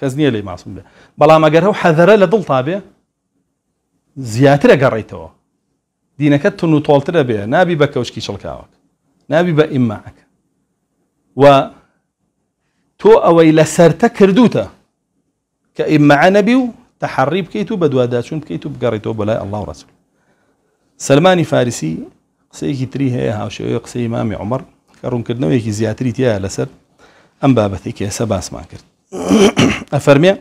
كزنيه لي معصوم ماسم بلا ما ئەگەر هەو حەذرە لە دڵ تا بێ زیاترە گەڕیتەوە دینەکە تون و تۆڵترە بێ نابی بە کەوشکی چڵکاوەک نابی و تو اوي لە سەرتە کردوتە کە تحريب كيتو و تەحڕی كيتو و بلا الله ورسول سلمان فارسي بەلای ئەلله ڕسول هاو شو قسەیەکی امام عمر هاوشێوەیە كرنو يكي عمر کە لسر ام تایە لەسەر سباس ما كرت ئەفەرمێ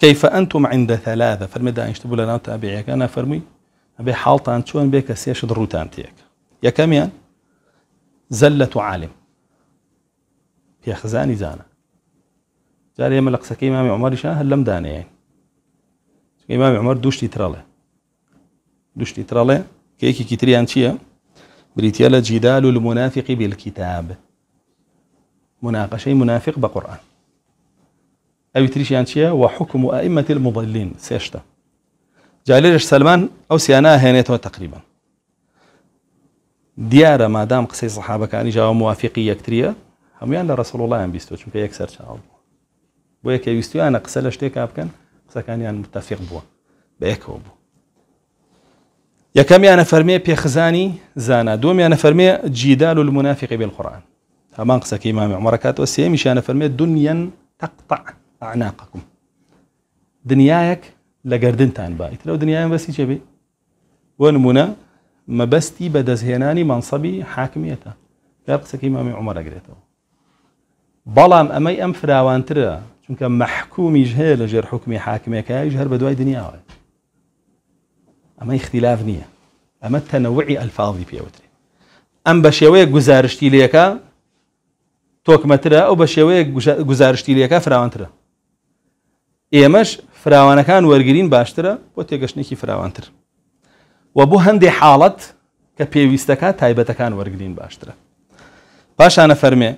كيف أنتم عند ثلاثة فەرمیدا ئەیشتبوو لە ناو تابعیەکە أنا ئەبێ حاڵتان چۆن بێ بيك سيشد ڕووتان تێک يا كميان زلة عالم يا خزاني زانا ئێمە لە قسەکەی مامی عمر شاه هل دانەیە ئیمامی يعني؟ عمەر دوشتی ترەڵێ دوش ترەڵێ کەیەکی تریان چییە؟ بریتە لە جیدال و المنافقی مناقشة منافق بە قورآن ئەوی تریشیان چییە وە حکم و ئائمەتی مضلین سێشتە جالێرش سلمان ئەو سیانە هێنێتەوە قصي دیارە مادام جاو سەحابەکانی جاوە هم یەکتریە لرسول الله ڕسەڵ وڵیان بیستۆ چونکە یەکسەر چاو بوو أنا یەکە ویستیانە قسە قصي كان يعني متفق بو بيك هو يا بوو أنا فرمي بيخزاني زانا دومي أنا فرمي جدال المنافق بالقرآن همان قسك إمام عمر كات والسيمي شانا فرميت دنيا تقطع أعناقكم دنياك لقردن تان بايت لو دنياي بس يجبي ونمونا ما بستي بدز هناني منصبي حاكميته لا قسك إمام عمر قريته بلام أمي أم فراوان ترى چونکە مححکومی ژهەیە لە ژێر حکومی حاکمێکایش هەر بە دوای دنیاوە ئەمە اختیلاف نییە ئەمە تەنەوەعی ئەلفاڵی پێوترێ ئەم بە شێوەیە گزارشتی تۆکمەترە ئەو بە شێوەیە گزارشتیلەکە فراوانترە ئێمەش فراوانەکان وەرگین باشترە بۆ تێگەشتێکی فراوانتر و بۆ هەندێک حاڵەت کە پێویستەکە تایبەتەکان وەرگین باشترە انا فرمه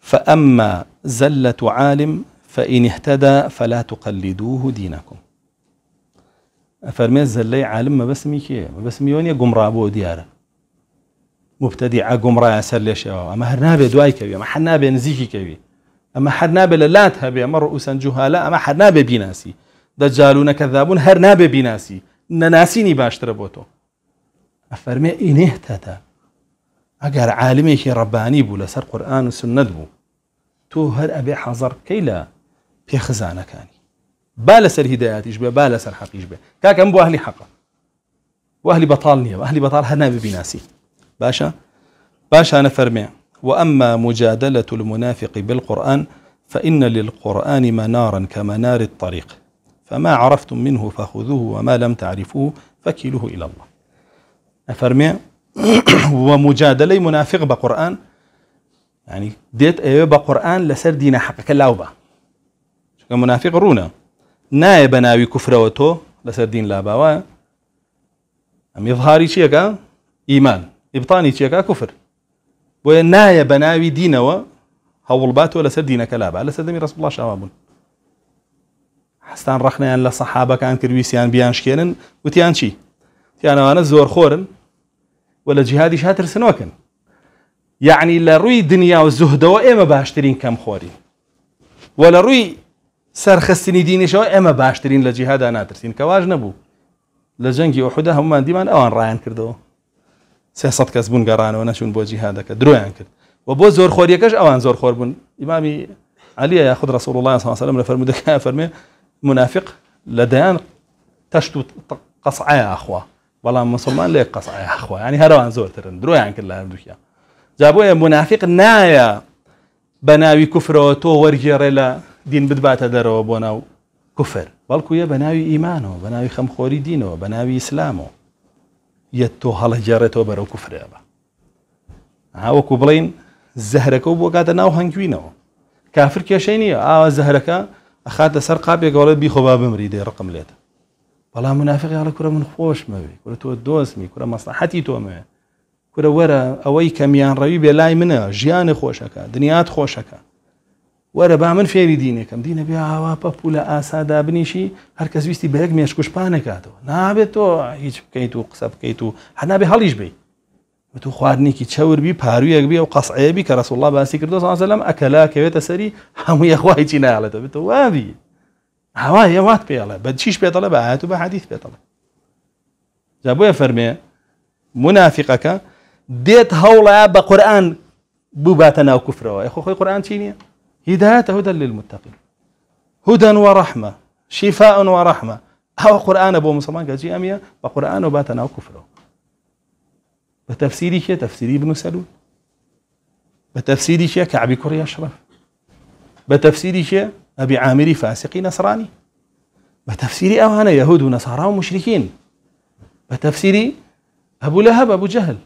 فأما زلة عالم فإن اهتدى فلا تقلدوه دينكم أفرمي زلة عالم ما بسمي كي ما بسمي ونيا قمرابو ديارة مبتدع عقوم رأي سر ليش هەر آه، أما دوای کەوی كبير هەر نابێ نزیکی كبير أما هەر نابێ لە لات هەبێ ئەمە أما جوهالە ئەمە دجالون كذابون هرنابي دەجالونەکە نناسيني هەر نابێ بیناسی نەناسینی باشترە أجر عالمي ئەفەرمێ رباني بولا سر قرآن وسنة بو تو هر أبي بوو كيلا في خزانة كاني بالا سر هدايات با بالا سر حق با كاك أم بو أهلي حقا وأهلي بطالني وأهلي بطال نییە ئەهلی باشا باشا فرمي وأما مجادلة المنافق بالقرآن فإن للقرآن منارا كمنار الطريق فما عرفتم منه فخذوه وما لم تعرفوه فكلوه إلى الله افرمي (clears throat) ومجادلة منافق بقرآن يعني ديت ايوه بقرآن لسر دين حقك لاوبا منافق رونا نائب ناوي كفر وتو لسر دين لاباوا ام يظهاري شيكا ايمان ئیبتانی چێکا کوفر بۆیە بناوي دينوا ناوی دینەوە هەوڵباتەوە لەسەر دینەکە لابا لە سەردەمی ڕسبڵاش ئاوا بوون حستان ڕخنیان لە سەحابەکان كان بیان شکێنن وتیان چی تیانەوانە زۆر خۆرن و لە جیهادیش هاترسنەوەکن یعنی لە ڕووی دنیا و زوهدەوە ئێمە باشترین کەم خۆری و لە ڕووی سەرخستنی دینیشەوە ئێمە باشترین لە جیهادا ناترسین کەواژ نەبوو لە لجنجي وحدا هەمومان ديما أوان ڕایان كردو سێسەد کەس بوون گەڕانەوە نەچون بۆ درو درویان کرد و خور زۆر خۆریەکەش ئەوان زور خور بون امامي علي یاخود رسول الله صلی الله عليه وسلم لە فرمودەکە فەرمێ منافق لدان دەیان تەشت و قەسعای ئاخوا مسلمان لێ قەسعای ئاخوا يعني ینی هەروان زۆرترن درویان يعني کرد لە هەردووکیان جا بۆیە منافق نایە بە ناوی کوفرەوە تۆ وەرگێڕێ لە دین بدباتە دەرەوە بۆ ناو کوفر بەڵکو یە بە ناوی ئیمانەوە بە ناوی خەمخۆری دینەوە اسلامو یەت تۆ هەڵەجارێتەوە بەرەو کوفرێبە هاوەکو بڵین زەهرەکە و بۆ کاتە ناو هەنگوینەوە کافر کێشەی نییە ئاوە زەهرەکە ئەخاتە سەر قاپێکەوەڵە بیخۆبا بمری دێ ڕقم لێتە بەڵام منافق یاڵە کورە من خۆشمەوێ کورە تۆ دۆستمی کورە مەسەحەتی تۆمێ کورە وەرە ئەوەی کەمیان ڕەوی بێ لای منە ژیانی خۆشەکە دنیات خۆشەکە وەرە با من فێری دینێکم دینە بێ ئاوا پەپو لە ئاسادا بنیشی هەرکەس ویستی بە یەک مێشکوشپانەکاتەوە نابێت تۆ هیچ بکەیت و قسە بکەیت و هەنابێ هەڵیش بی بە تو خواردنێکی چەوربی پارویەک بی و قەسعێبی کە ڕسوڵله باسی کردو سازە لەم ئەکەلاکەوێتە سەری هەموو یەخوایکی ناڵێتە بێت وابی هەوا یەوات پێڵە بە چیش پێتەڵە بە هاات و بە حدیث پێتەڵە جا بۆیە فەرمێ منافقەکە دێت هەوڵە بە قورآن بوو باتە ناو کوفرەوە یخۆ خۆی قورآان چی نییە هداية هدى للمتقين هدى ورحمة شفاء ورحمة أو قرآن أبو مسلمان كجي أمية وقرآن باتنا وكفره بتفسيري شيء تفسيري ابن سلول بتفسيري شيء كعبي كوري أشرف بتفسيري شيء أبي عامري فاسقي نصراني بتفسيري أوانا يهود ونصارى ومشركين بتفسيري أبو لهب أبو جهل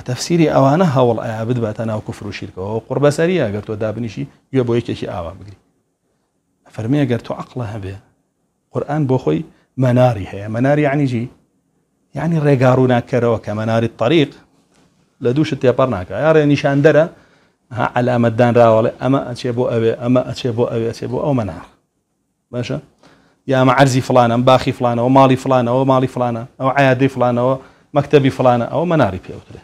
تفسيري أوانا هاول أعبد آه، باتنا وكفر وشرك وقرب سريا قرتو دابنيشي يبو يكشي أوا بقري فرمي قرتو عقلها به قرآن بوخوي مناري هي مناري يعني جي يعني ريقارونا كروك مناري الطريق لدوش التيبرناك يا ري نشان درا ها على مدان راول أما أتشيبو أبي أما أتشيبو أبي أتشيبو أو منار ماشا يا ما فلانة باخي فلانة ومالي فلانة ومالي فلانة أو عيادي فلانة ومكتبي فلانة أو مناري بيوتره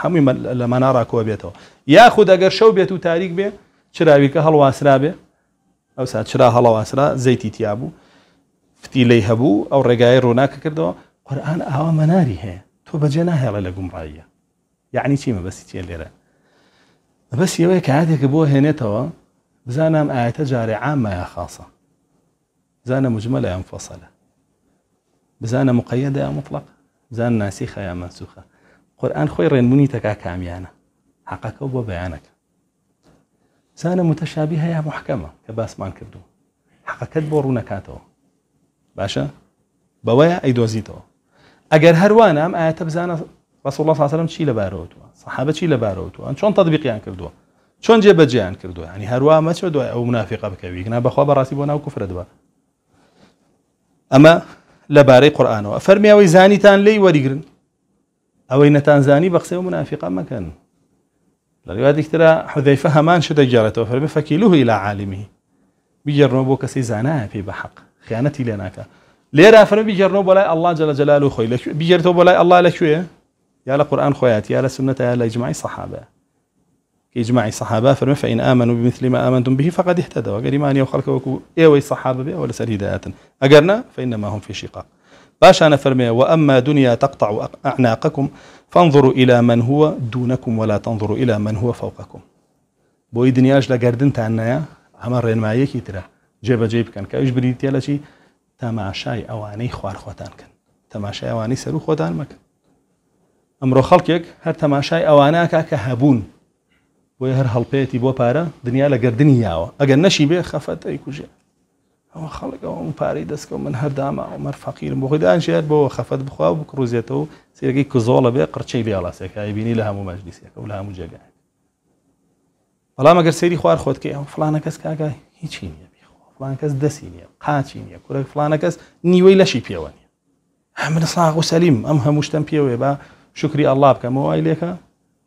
هەمووی لە مەناڕاکەوە بێتەوە یاخود ئەگەر شەو بێت و تاریک بێ چراویکە هەڵواسرا بێ ئەوسا چرا هەڵەواسرا اسرا تیا بوو فتی هبو او ئەو ڕێگای ڕووناکە قرآن اوا ئاوا مەناری تو بجنا هلا ناهێڵە لە گومڕاییە یعنی چی مەبەستی تێ لێرە بەسی ئەوەیە کاتێکە بۆ هێنێتەوە بزانم ئاەتە جارێ عامە یا خاصە بزانە مجمە لە ئەم فەسەلە بزانە مقەیە دەیان مطلق بزان ناسی خەیان منسوخە قورآن خۆی ڕێنمونی تەکا کامیانە حقەکە بۆ بەیانەکە سانە متەشابی هەیە محکەمە کە باسمان کردو حقەکەت بۆ ڕوونەکاتەوە باشە بەوەیە ئەیدۆزیتەوە اگر هروانا ام آيات بزانا رسول الله ساسەرم چی لە بارەوەتوە سەحابە چی لە بارەوەتوە ئەن چۆن جيبا کردووە يعني چۆن جێبەجیان کردووە ینی هەروە مەچوە دوای ئەو منافقە بکەوی گنا بەخوا بەڕاستی دوا اما لباري قرآن لەبارەی قورآانەوە فەرمیاوەی زانیتان لي وريقرن أو إن تانزاني بقسي منافقا ما كان ڕێوادیکترا حودەیفە هەمان حذيفة همان شد جارته إلى عالمی إلى عالمه بجرنو زانایە پێی بە حەق خیانەتی لێ ناکە لێرا فەرمی بیجەڕنەوە بۆ لای ئەلله جەلە جەلال و خۆی بیجێتەوە يا لای ئەلله لەکوێ يا لە قورآن خۆیەتی یا لە سنەتە یا إجماع الصحابة فإن آمنوا بمثل ما آمنتم به فقد اهتدوا أجر إيماني وخلق وكو إيوي الصحابة بي أولا سر أقرنا أجرنا فإنما هم في شقاق باش أنا فرمي وأما دنيا تقطع أعناقكم فانظروا إلى من هو دونكم ولا تنظروا إلى من هو فوقكم بۆی دنیاش لە گردنتان نایە ئەمە ڕێنمایەکی ترە جێبەجێ بکەن کە ئەوش بریتە لە چی تەماشای ئەوانەی خوارخۆتان کن تەماشای ئەوانەی سەر و خۆتان مەکەن ئەمڕۆ خەڵکێک هەر تەماشای ئەوانەکە کە هەبوون بۆی هەر هەڵپێتی بۆ پارە دنیا لە گردنی یاوە ئەگەر نەشی بێ خەفەت ئەی کوژێت ئەمە خەڵکەوە ئەم پارەی دەستکە من هەرداما ئەمەەر فەقیرم بۆ خۆیدان شێت بۆ خەفەت بخوا و بکرۆزیێتەوە سێرگەی کزۆڵە بێ قڕچەی لێڵاسێکای بینی لە هەموو مەجلیسیەکە و لە هەموو جێگای بەڵام ئەگەر سەیری خوار خۆتکە ئەم فلانە کەس کاگای هیچی نییە فلان کەس دەسی نییە قاچی نییە کورە فلانە کەس نیوەی لەشی پێوە نیە هەمن ساغ و سەلیم ئەم هەموو شتم پێوێ بە شکری ئەللا بکەمەوە ئای لێکە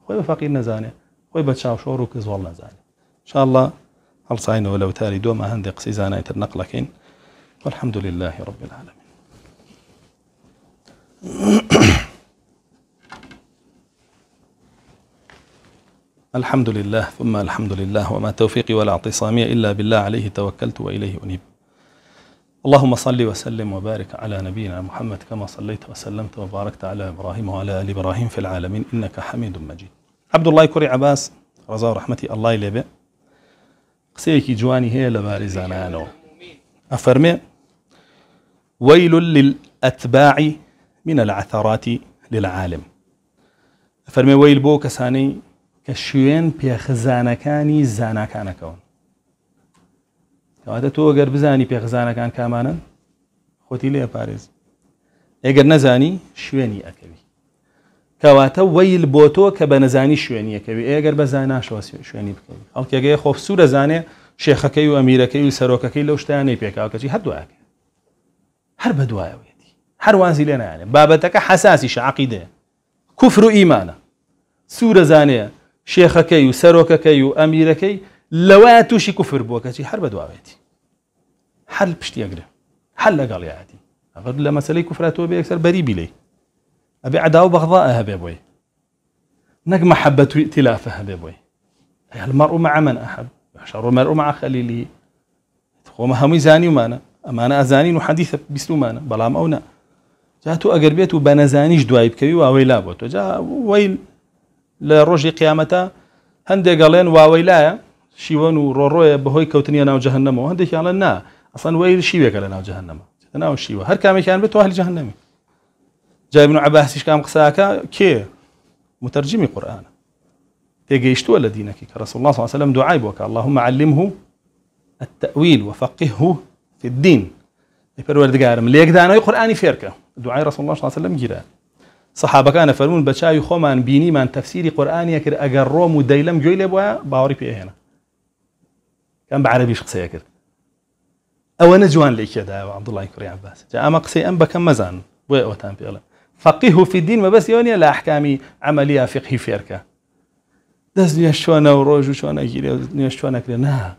خۆی بە فەقیر نەزانێ خۆی بە چاوشۆڕ و کە زۆڵ نەزانێت شله ألصاين ولو دۆمە دوما قسی زانای تر والحمد لله رب العالمين (clears throat) الحمد لله ثم الحمد لله وما توفيقي ولا اعتصامي إلا بالله عليه توكلت وإليه أنيب اللهم صل وسلم وبارك على نبينا محمد كما صليت وسلمت وباركت على إبراهيم وعلى آل إبراهيم في العالمين إنك حميد مجيد عبد الله كري عباس رضا ورحمتي الله يلبي قسەیەکی جوانی هەیە لە بارەی زانانەوە ئەفەرمێ ويل للأتباع من العثرات للعالم أفرمي ويل بو كساني كشوين بيخ زانكاني زانكانا كون كواتا تو تۆ گەر بيخ زانكان كامانا خوتي لێ پارێز ئەگەر نزاني شويني ئەکەوی کەواتە وەیل بۆ تۆ کە بە نەزانی شوێنیەکەوی ئێگەر بە زاناشەوە شوێنی بکەین ئەڵکێگەی خۆف سوور دەزانێ شێخەکەی و ئەمیرەکەی و سەرۆکەکەی لەو شتیانەی پێکاوکەچی هەردوواکە هەر بە دوایەوێتی هەروانزی لێ نایێت بابەتەکە حساسی شعقی دێ کوفر و ئیمانە سوورە زانێ شێخەکەی و سەرۆکەکەی و ئەمیرەکەی لەوە تووشی کوفر بووکەچی هەر بە دواوێتی هەر پشتیەگرە هەر لەگەڵیاتی ئەگەر لە مەسلەی کوفراتەوە بێ یەکسەر بەری بیلەی أبي عداوة بغضاء أبي أبوي هناك محبة تلافة أبي أبوي المرء مع من أحب يحشر المرء مع خليله خۆمە هەمووی زانی ومانە ئەمانە ئەزانین و حەدیثە بیستمانە بەڵام ئەو نا جا تو ئەگەر بێت و بە نەزانیش دوای بکەوی واوەی لا بۆ تۆ جا وی لە ڕۆژی قیامەتە بهوي واوەی لایە شیوەن و ڕۆڕۆیە بەهۆی أصلا ويل هەندێکیانڵە نا ئەسان وەی شیوێکە لە ناوجههنەمە ناو شيوه هر كامي كان تو أهل جهنمي جای ابن عباسیش قساكا قساکە کێ مترجمی قورآن تێگەیشتووە لە دینەکی کە رسول الله صلى الله عليه وسلم دعاي بووکە اللهم علمه التأويل وفقهه في الدين پەروەردگارم ليك دانەوەی قراني فيركه دعاي رسول الله صلى الله عليه وسلم گیرە صحابەکانە فەرمون بە چاوی خۆمان بینیمان تەفسیری قورآانیە کرد ئەگەر ڕۆم و دەیلم گوێی هنا كان بعربي پێهێنە کەم او انا جوان کرد ئەوە نەجوان لێکێداوە عبدڵای کوڕیان باس جا ئەمە قسەی أم بكم مزان بۆی ئەوەتان پێڵە فقيه في الدين ما بس يوني لا احكامي عملية فقهي فيركا دز نيشوانا وروج وشوانا جيري نيشوانا كرينا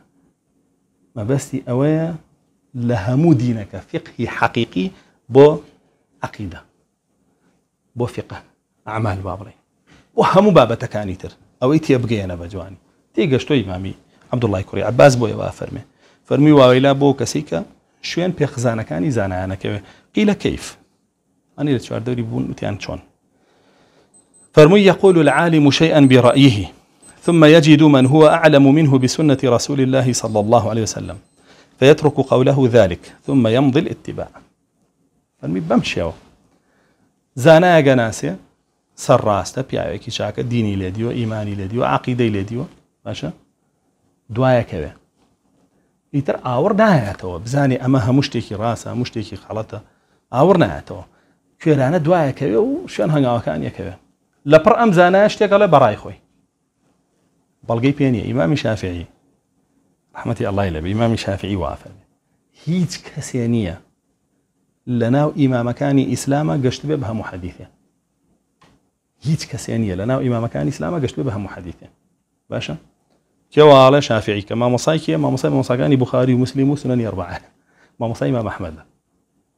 ما بس اوايا لهمو دينك فقهي حقيقي بو عقيدة بو فقه أعمال بابري وهمو بابا تكانيتر أو إيتي أبقي أنا بجواني تيجا شتو إمامي عبد الله كوري عباس بو يبقى فرمي فرمي وويلا بو كسيكا شوين بيخزانا كاني زانا أنا كيف قيل كيف ئەنی لە چواردەوری بوون وتیان شون فرمي يقول العالم شيئا برأيه ثم يجد من هو أعلم منه بسنة رسول الله صلى الله عليه وسلم فيترك قوله ذلك ثم يمضي الاتباع فرمي بەمشێەوە زانایەگە جناسي سەرڕاستە پیاوێکی چاکە دینی لێ دیوە ئیمانی لێ دیوە عقیدەی لێ دیوە باشە دوایەکەوێ ئیتر ئاور نایەتەوە بزانێ ئەمە هەموو مشتكي راسا مشتكي شتێکی آور نايا نایەتەوە شوێنانە دوایەکەوێ و شوێن هەنگاوەکان یەکەوێ لەپڕ ئەم زانایە شتێکە لە برای خوی بەڵگەی پێنیە ئیمامی شافعی رحمتی الله علیه ئیمامی شافعی وافەر هیچ کسی نیه لناو امام کانی اسلام گشت به بە حدیثه هیچ کسی نیه لناو امام کانی اسلام گشت به بە حدیثه باشه باشە کێواڵە شافعی که ما کە ما مصای مصایکانی بخاری و مسلم و سنەنی ڕبعە مامۆسای مام ئەحمەدە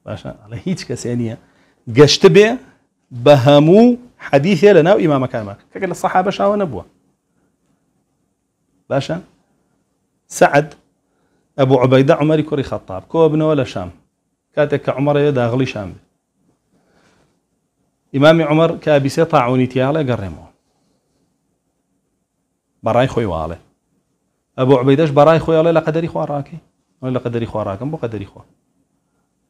باشە ئەڵە هیچ کسی نیه گەشت بێ بە هەموو حەدیثێ لە ناو ئیمامەکانمە کەکە لە سەحابە شاوە سعد ابو عبيده عمر كوري خطاب كو بنەوە ولا شام كاتك عمر يدا داغڵی شام بێت ئیمامی عمەر کابیسێ تاعونی تیاڵێ گەڕێمەوە بەڕای خۆی واڵێ ئەبوو عبەیدەش بەڕای خۆیڵێ لە قەدەری ولا قدري قەدەری خواڕاکەم بۆ قەدەری خۆ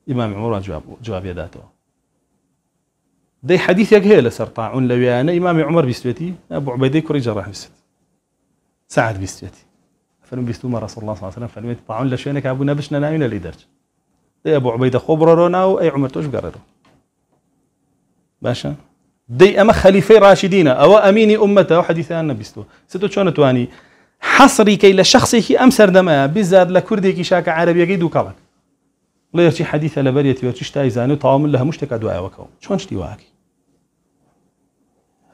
ئیمامی عمەر جواب جوابێداتەوە دي حديث يا جهيل سرطاع طاعون لو يانا امام عمر بيستوتي ابو عبيده كوري جراح بيستوتي سعد بيستوتي فلم بيستو مر رسول الله صلى الله عليه وسلم فلم يطاعون لشينك ابو نبشنا اللي لدرج دي ابو عبيده خبر رونا او اي عمر توش قرر باشا دي اما خليفه راشدين او امين امته حديث أنا بيستو ستو شلون تواني حصري كي لشخصي كي امسر دما بزاد لكردي كي شاك عربي يقيدو كبك ليرتي حديثه لبريتي ورتي شتاي زانو طاعون لها مشتكى دعاء وكو شلون شتي واكي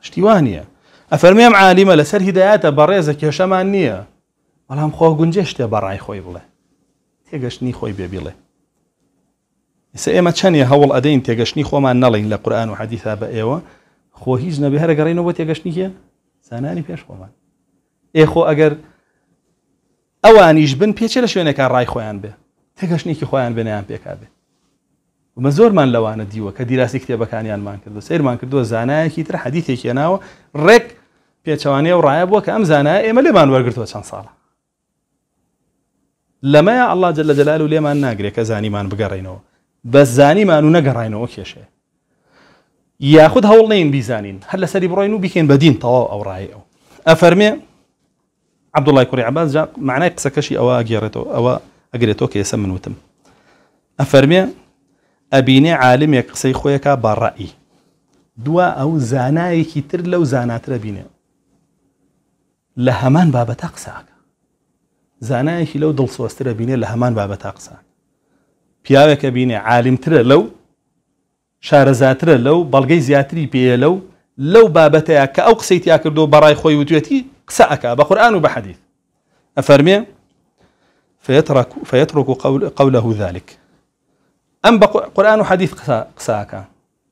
شتیوانە ئەفەرمێم عالیمە لەسەر هیداەتە بەڕێزە کێشەمان نییە بەڵام خۆ گونجێ شتێ بەڕای خۆی بڵێ تێگەشتنی خۆی بێبیڵێ ئێسا ئێمە چەندە هەوڵ ئەدەین تێگەشتنی خۆمان نەڵین لە قورآن و حەدیثا بە ئێوە خۆ هیچ نەبێ هەرگەڕینەوە بۆ تێگەشتنی کێ زانانی پێش خۆمان ئێخۆ ئەگەر ئەوانیش بن پێچە لە شوێنێکە ڕای خۆیان بێ تێگەشتێکی خۆیان بنیان پێکا بێت ومە زۆرمان لەوانە دیوە کە دیراسی کتێبەکانیانمان کردو سیرمان کردووە زانایەکی تر حەدیتێکێناوە ڕێک پێچەوانەیە و ڕایە بووە کە ئەم زانایە ئێمە لێمان وەرگرتووە چەند لما لەمەیە الله جل لە جلال و لێمان ناگرێت کە بس بگەڕێنەوە بە زانیمان و نەگەڕێنەوە کێشێ یاخود هەوڵ نین بیزانین هەر لەسەری بڕۆین و بکەین بەدین تەواو ئەو ڕایە ئەو ئەفەرمێ عبدوڵای کوڕی عباز معنای او ئەوە او ئەوە ئەگرێتەوە کە ئێسە منوتم ابيني عالم يقصي خويك برأي دوا او زاناي كتر لو زانات ربيني لهمان بابا تقصاك زاناي قساکە زانایەکی لەو دڵسۆسترە بینێ لە هەمان بابەتە قسە پیاوێکە بینێ عالمترە لەو شارەزاترە لەو بەڵگەی زیاتری پێە لەو لەو بابەتەیە کە ئەو قسەی تیا کردو بەڕای خۆی وتوێتی قسە فيترك فيترك قول قوله ذلك ئەم قرآن وحديث و حەدیث قساکە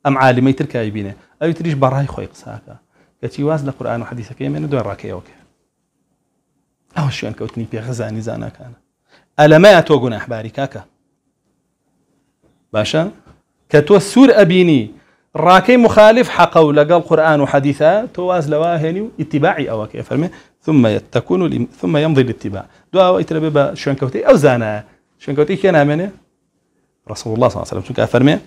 ئەم عالمەی ترکایی بینێ ئەوی تریش بەڕای خۆی قساکە کەچی واز لقرآن وحديث كي من دون راكي أوكي أو شو أنك پێخزانی زانەکانە ئەلەمەیە تۆ گوناحباری کاکە باشە کە تۆ سوور ئەبینی ڕاکەی مخالف حەقە و لەگەڵ قورآن و حەدیثە تۆ واز لەوا هێنی و ئیتیباعی ثم يتكون ثم يمضي الاتباع دواوە ئیترە بێ أو زانا شو أنك وتي کێ نامێنێ رسول الله صلى الله عليه وسلم چونکە فەرمێ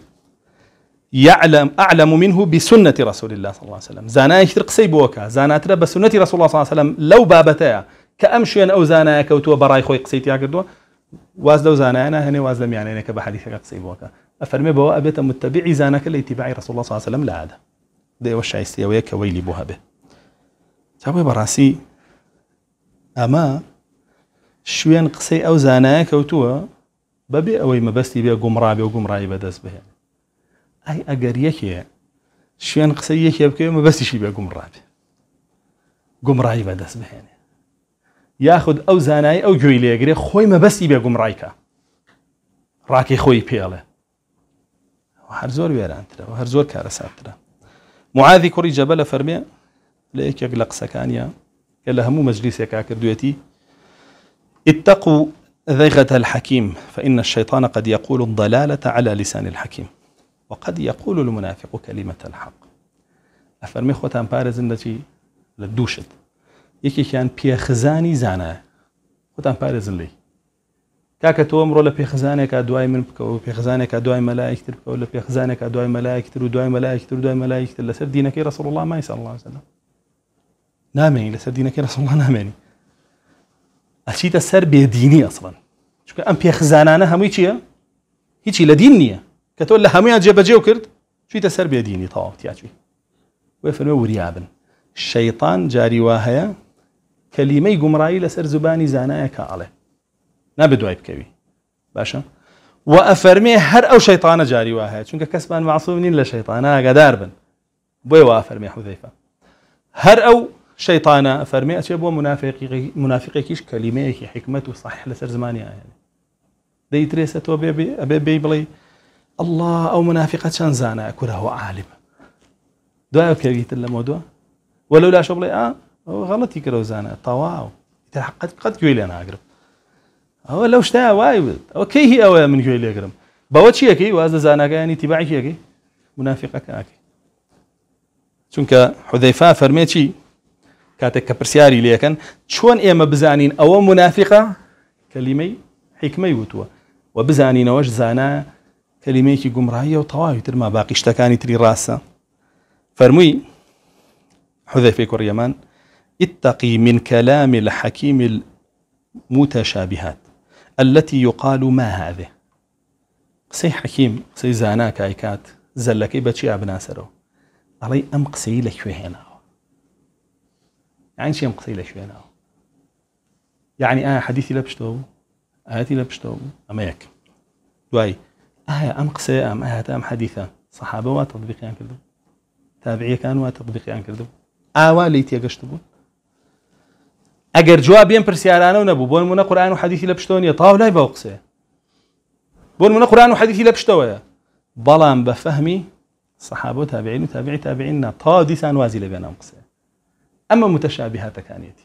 يعلم أعلم منه بسنة رسول الله صلى الله عليه وسلم زانا يشتر سيبوكا بوكا زانا ترى بسنة رسول الله صلى الله عليه وسلم لو بابتا كأمشي أو زانا كوتو براي خوي يا كدو واز لو زانا أنا هني واز لم يعني أنك بحديث قسي بوكا أفرمي بو أبيت متبعي زانك لاتباع رسول الله صلى الله عليه وسلم لا هذا دي يا ويك ويلي بوها به تابوي براسي أما شوين قسي أو زانا كوتو بەبێ ئەوەی مەبەستی بێ گومڕا بێ و به بەدەست بهێن ئای ئەگەر یەکێ شوێن قسە یەکێ بکەوێ مەبەستیشی بێ گومڕا بێ گومڕایی بەدەست بهێنێ یاخود ئەو زانایی ئەو گوێی لێگرێ خۆی مەبەستی بێ گومڕایکە ڕاکی خۆی پێڵێ هەر زۆر وێرانترە و هەر زۆر کارە ساترە معادی کوڕی جەبە لە فەرمێ لە یەکێک لە قسەکانیە کە لە هەموو مەجلیسێکا کردوێتی اتقوا ذيغة الحكيم فإن الشيطان قد يقول الضلالة على لسان الحكيم وقد يقول المنافق كلمة الحق ئەفەرمی خۆتان پارێزن دەچی لە دووشت كان بيخزاني زانا خۆتان پارێزن لي كاك تومر ولا لە پێخزانێکە دوای من بکەوە پێخزانێکە دوای مەلایکتر بکەوە لە پێخزانێکە دوای مەلایکتر ملايك دوای ودواي دوای مەلایکتر لەسەر دینەکەی الله ما يسأل الله وسلم نامێنی لسر دينك رسول الله ناميني أشيت السر بيديني أصلاً چونکە ئەم پێخزانانە هەمووی چییە هیچی لە دین نییە کە تۆ لە هەمویان جێبەجێ و کرد چیتە سەر بێدینی تەواوتیاچوی وێ فەرمە وریابن شەیطان جاری وا هەیە کەلیمەی گومڕایی لەسەر زبانی زانایە کە ئاڵێ نابێت دوای بکەوی باشە وأفرمي هر أو ئەو جاري جاری وا كسبان معصومين کەسمان قدار نین لە شەیطانە ئاگادار بن بۆی وا فەرمێ حوزەیفە هەر ئەو شەیطانە ئەفەرمێ ئەچێ بۆ منافقێکیش کەلیمەیەکی حکمت و صحیح لەسەر زمانی ئاەن دەیترێسێتەوە ئەبێ بێ بڵێ ئەله ئەو منافقە چەند زانە کورەوە عالم دوایە پێویتر لە شو بلي آه هو غلط يكره زانا زانە ترى قد قد جويل أنا أقرب هو لو شتاء وای هو كي هي يعني ئەوەیە من گوێ لێگرم بەوە چیەکەی وازە زانەکەیانی تیباعیەکەی منافقەکەکەی چونکە حودەیفا فەرمێ چی کاتێک کە پرسیاری لەکەن شون إما بزانين أو منافقة كلمي حكمي وتوه و بزانینەوەش زانا کەلیمەیەکی گومڕاییە وطواهي تەواوی ترما باقی شتەکانی تری ڕاستە فەرمووی حذەفێک کوڕیەمان اتقي من كلام الحكيم المتشابهات التي يقال ما هذه قسي حكيم قسي زانا كايكات زلكي باتشي ابناسرو علي ام قسي لك لەکوێ هنا يعني شي ام قسي لك یعنی هنا يعني اه حديثي لبشتو هاتی لە اما ياك دواي اه دوایی ام ئەم ام ئەم ئاهاتا ئەم حەدیثە سەحابە وا تەطبیقیان تابعية كان وا تەطبیقیان کردو ئاوا آه، لی تێگەشت بوو اگر جواب بێن پرسیارانە و نەبوو بون منە قران و حەدیثی لە پشتەوە نیە قصي بون بەو قرآن بۆن لبشتو قورآان و بفهمي صحابه تابعين وتابعي تابعينا طاو ديسان وازي ام قصي أما متشابهات كانيتي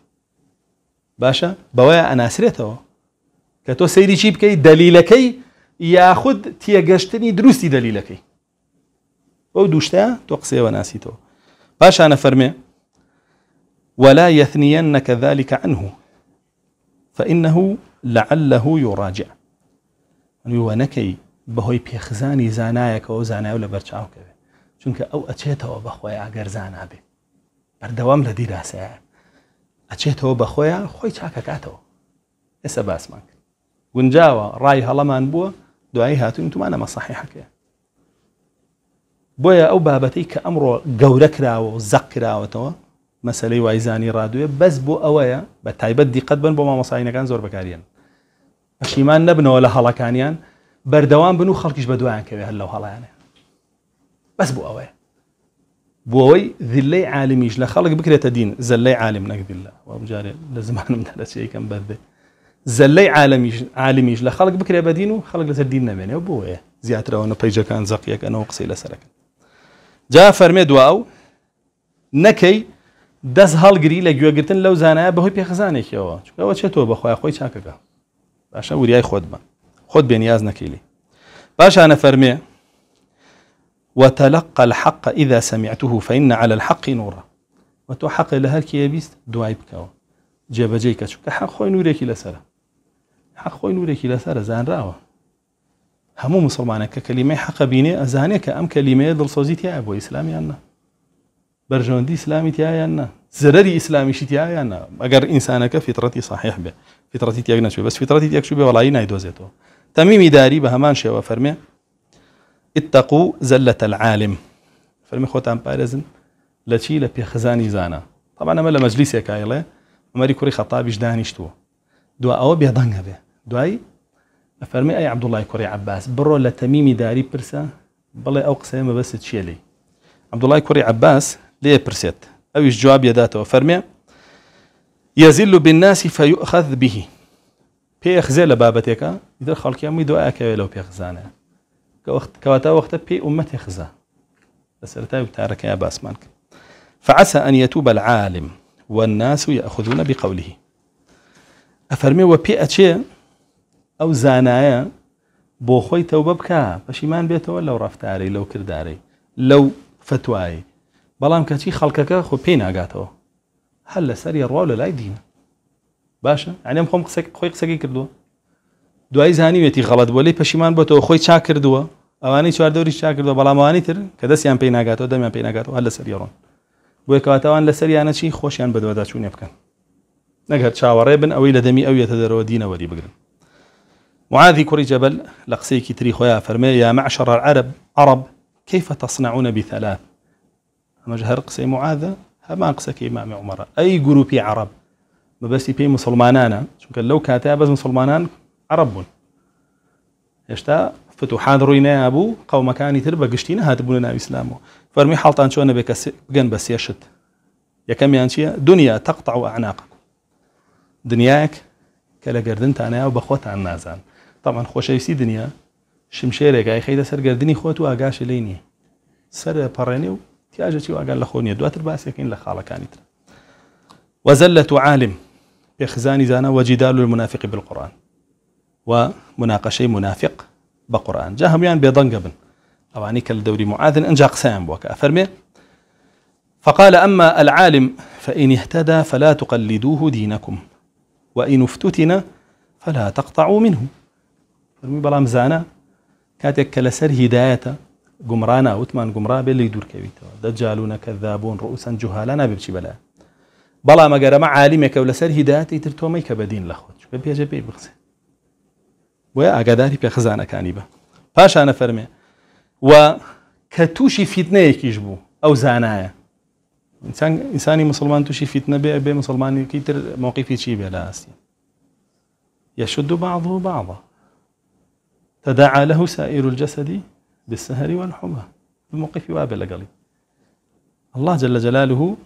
باشا بوايا أنا کە تۆ سەیری چی درستی دلیل کی او دروستی تو بەو و ناسی تو باشه پاشانە فرمه ولا يثنينك ذلك عنه فإنه لعله يراجع ونكي بهۆی پێخزانی زانایەکەەوە زانایە لە بەرچاو کەوێ چونکە ئەو بی بر دوام زانابێ بەردەوام اچه تو ئەچێتەوە خوی خۆی چاکەکاتەوە ئێستا باسمان کرد گونجاوە ڕای هەڵەمان بووە دوایی هاتون تومانە مەسەحیحەکەی بۆیە ئەو بابەتی کە ئەمڕۆ گەورە کراوە و زەق کراوەتەوە مەسلەی وایزانی ڕادوێ بەس بۆ ئەوەیە بە تایبەت دیقەت بن بۆ مامەساینەکان زۆر بەکارێن پەشیمان نەبنەوە لە هەڵەکانیان بەردەوام بن و خەڵکیش بە دوایان کەوێ هەر لەو هەڵیانێ بەس بۆ ئەوەیە بۆەوەی ذلەی عالمیش لە خەڵک بکرێتە دین زەلەی عالم نەک دیلە وەمجارێ لە زمانم دەرەچیکەم بەردێ زەلەی عالمیش لە خەڵک بکرێ بەدین و خەڵک لەسەر دین نامێنێ بيجا كان پەیجەکان انا قسەی لسرك جا فرمي دواو نەکەی دەست هەڵگری لە گوێگرتن لەو زانایە بەهۆی پێخزانێکیەوە ئەوە چێتەوە بەخوای خۆی چاکەکە باشە وریای خود بە خۆت بێنیاز نەکەیلی انا فرمي وتلقى الحق إذا سمعته فإن على الحق نورا وتحق لها لهر كي يبيست دعاي بكاو جيبجيك شو كحق خوي نوريكي حق خۆی نورێکی لەسەر زانراوە هەموو مسلمانە کە کەلیمەی حەق بینێ ئەزانێت کە ئەم کەلیمەیە دڵسۆزی تایە بۆ ئیسلامیان نه بەرژەوەندی اسلامي تایان نه زەرری ئیسلامیشی تایان نه ئەگەر ئینسانەکە فیترەتی صحیح بێ فیترەتی تێک نەچێت بەس فیترەتی تێکش بێ وڵایی نایدۆزێتەوە تەمیمی داری داري هەمان شێوە وفرمي اتقوا زلة العالم فەرمی خۆتان پارێزن لە چی لە پێخزانی زانە طبعا ئەمە لە مەجلیسێکایڵێ عمەری كوري خەتابیش دانیشتووە دو ئەوە بێدەنگە بي. دوای فرمی ای عبدالله کری عباس برو لە داری داری پرسە او قصه ما بس چیە لی عبدالله کری عباس لی پرسید اویش جواب دەداتەوە فەرمیێ يزل بالناس فيؤخذ به پێخزێ لە بابەتێکە در خەڵکیامی دوایکەوێ لەو وقت کەواتە وەختە پێی عومەتی خزا لە سەرتای وتارەکەی باسمان کرد فعسى أن يتوب العالم والناس يأخذون بقوله أفرمي وبيئة شيء ئەو زانایە بۆ خۆی تەوبە بکە پەشیمان بێتەوە لەو ڕفتارەی لەو کردارەی لەو فتوایی بەڵام کەچی خەڵکەکە خۆ پێی ناگاتەوە هەر لەسەری ڕوا لە لای دینە باشە ئەنیم خۆم قسە خۆی قسەکی کردووە دوای زانیوێتی غەڵت بۆ لی پەشیمان بۆتەوە خۆی چا کردووە ئەوانەی چواردەوری چا کردووە بەڵاموانی تر کە دەستیان پێی ناگاتەوە دەمیان پێی ناگاتەوە هەر لەسەری ڕۆن بۆی کەواتەوان لەسەریانە چی خۆشیان بەدوەدا چوونێ بکەن نەگەر چاوەڕێ بن ئەوەی لە دەمی ئەوێتە دەرەوە دینەوەری بگرن معاذ كري جبل لقسي كتري خويا فرمي يا معشر العرب عرب كيف تصنعون بثلاث اما جهر قسي معاذ هما قسك امام عمر اي جروبي عرب ما بس بي مسلمانانا شو كان لو كاتا بس مسلمانان عرب يشتا فتوحان روينا ابو قوم كاني تربى قشتينا هاتبونا اسلامو فرمي حالتان شو انا بجن بس يشت يا كم يعني دنيا تقطع اعناقكم دنياك كلا جردنت انا وبخوت عن نازان طبعا خۆشەویستی دنیا شمشێرێک ئای خەیدە سەرگەردنی خۆت و ئاگاشی لی نییە سەر پەڕێنێ و تیاژەی واگەر لە خۆ نیە دواتر باسێکین وزلة عالم اخزاني زانا وجدال المنافق بالقران ومناقشه منافق بقران جاهم يعني بيضن قبل طبعا ئەوانی کە معاذ انجا قسام بوكا فرمي فقال أما العالم فإن اهتدى فلا تقلدوه دينكم وإن افتتن فلا تقطعوا منه فرمي بلام زانا كاتك كلا هداية جمرانا وثمان جمرا بيلي يدور كبيته دجالون كذابون رؤوسا جهالا نبي بشي بلا بلا ما جرى معالمك ولا سر هداية ترتوا ميك بدين لخوت شو بيجي بيجي ويا أجداري بيخزانا كانيبا فاش أنا فرمي وكتوشي فتنة كيجبو أو زانايا إنسان إنساني مسلمان توشي فتنة بي بي مسلمان كيتر موقف شي بلا أسيا يشد بعضه بعضه فدعا له سائر الجسد بالسهر والحمى الموقف وابل قلي الله جل جلاله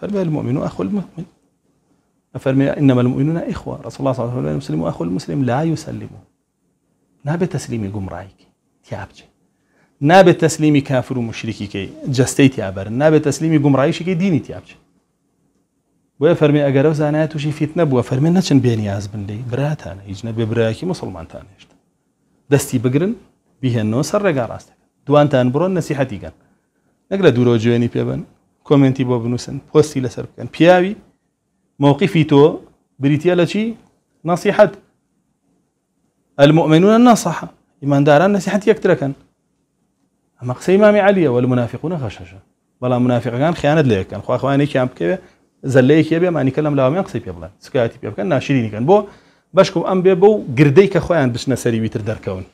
فرمي المؤمن أخو المؤمن فرمي إنما المؤمنون إخوة رسول الله صلى الله عليه وسلم المسلم أخو المسلم لا يسلم نابه تسليمي قم رايك تيابجي نابه تسليمي كافر ومشركي كي جستي تيابر نابه تسليمي قم رايش كي ديني تيابجي وفرمي أجر شي فتنة وفرمي نشن بيني أزبن لي براتانا يجنا ببراكي مسلمان تانيش دستی بگرن بیهێنەوە سەر ڕێگا ڕاستەکە دوانتان برون نسیحەتی گەن نەگرە دوورۆ جوێنی پێبن کامنتی با بنووسن پستی لسر بکەن پیاوی موقفی تو بریتە چی نصیحت المؤمنون النصحة ئیمانداران نسیحەت یەکترەکەن ئەمە كان مامی علیەوە المنافقونە خەشەشە بەڵام منافقەکان خیانەت لەکەن خواخوانێکیان بکەوێ زەلەیەکی بێ مانیکە لەم لاوەیان لهم پێ بڵێن سكاتي پێ بکەن كان بو بشكم ام بيبو گردیک خوين بشنا سري ويتر دركون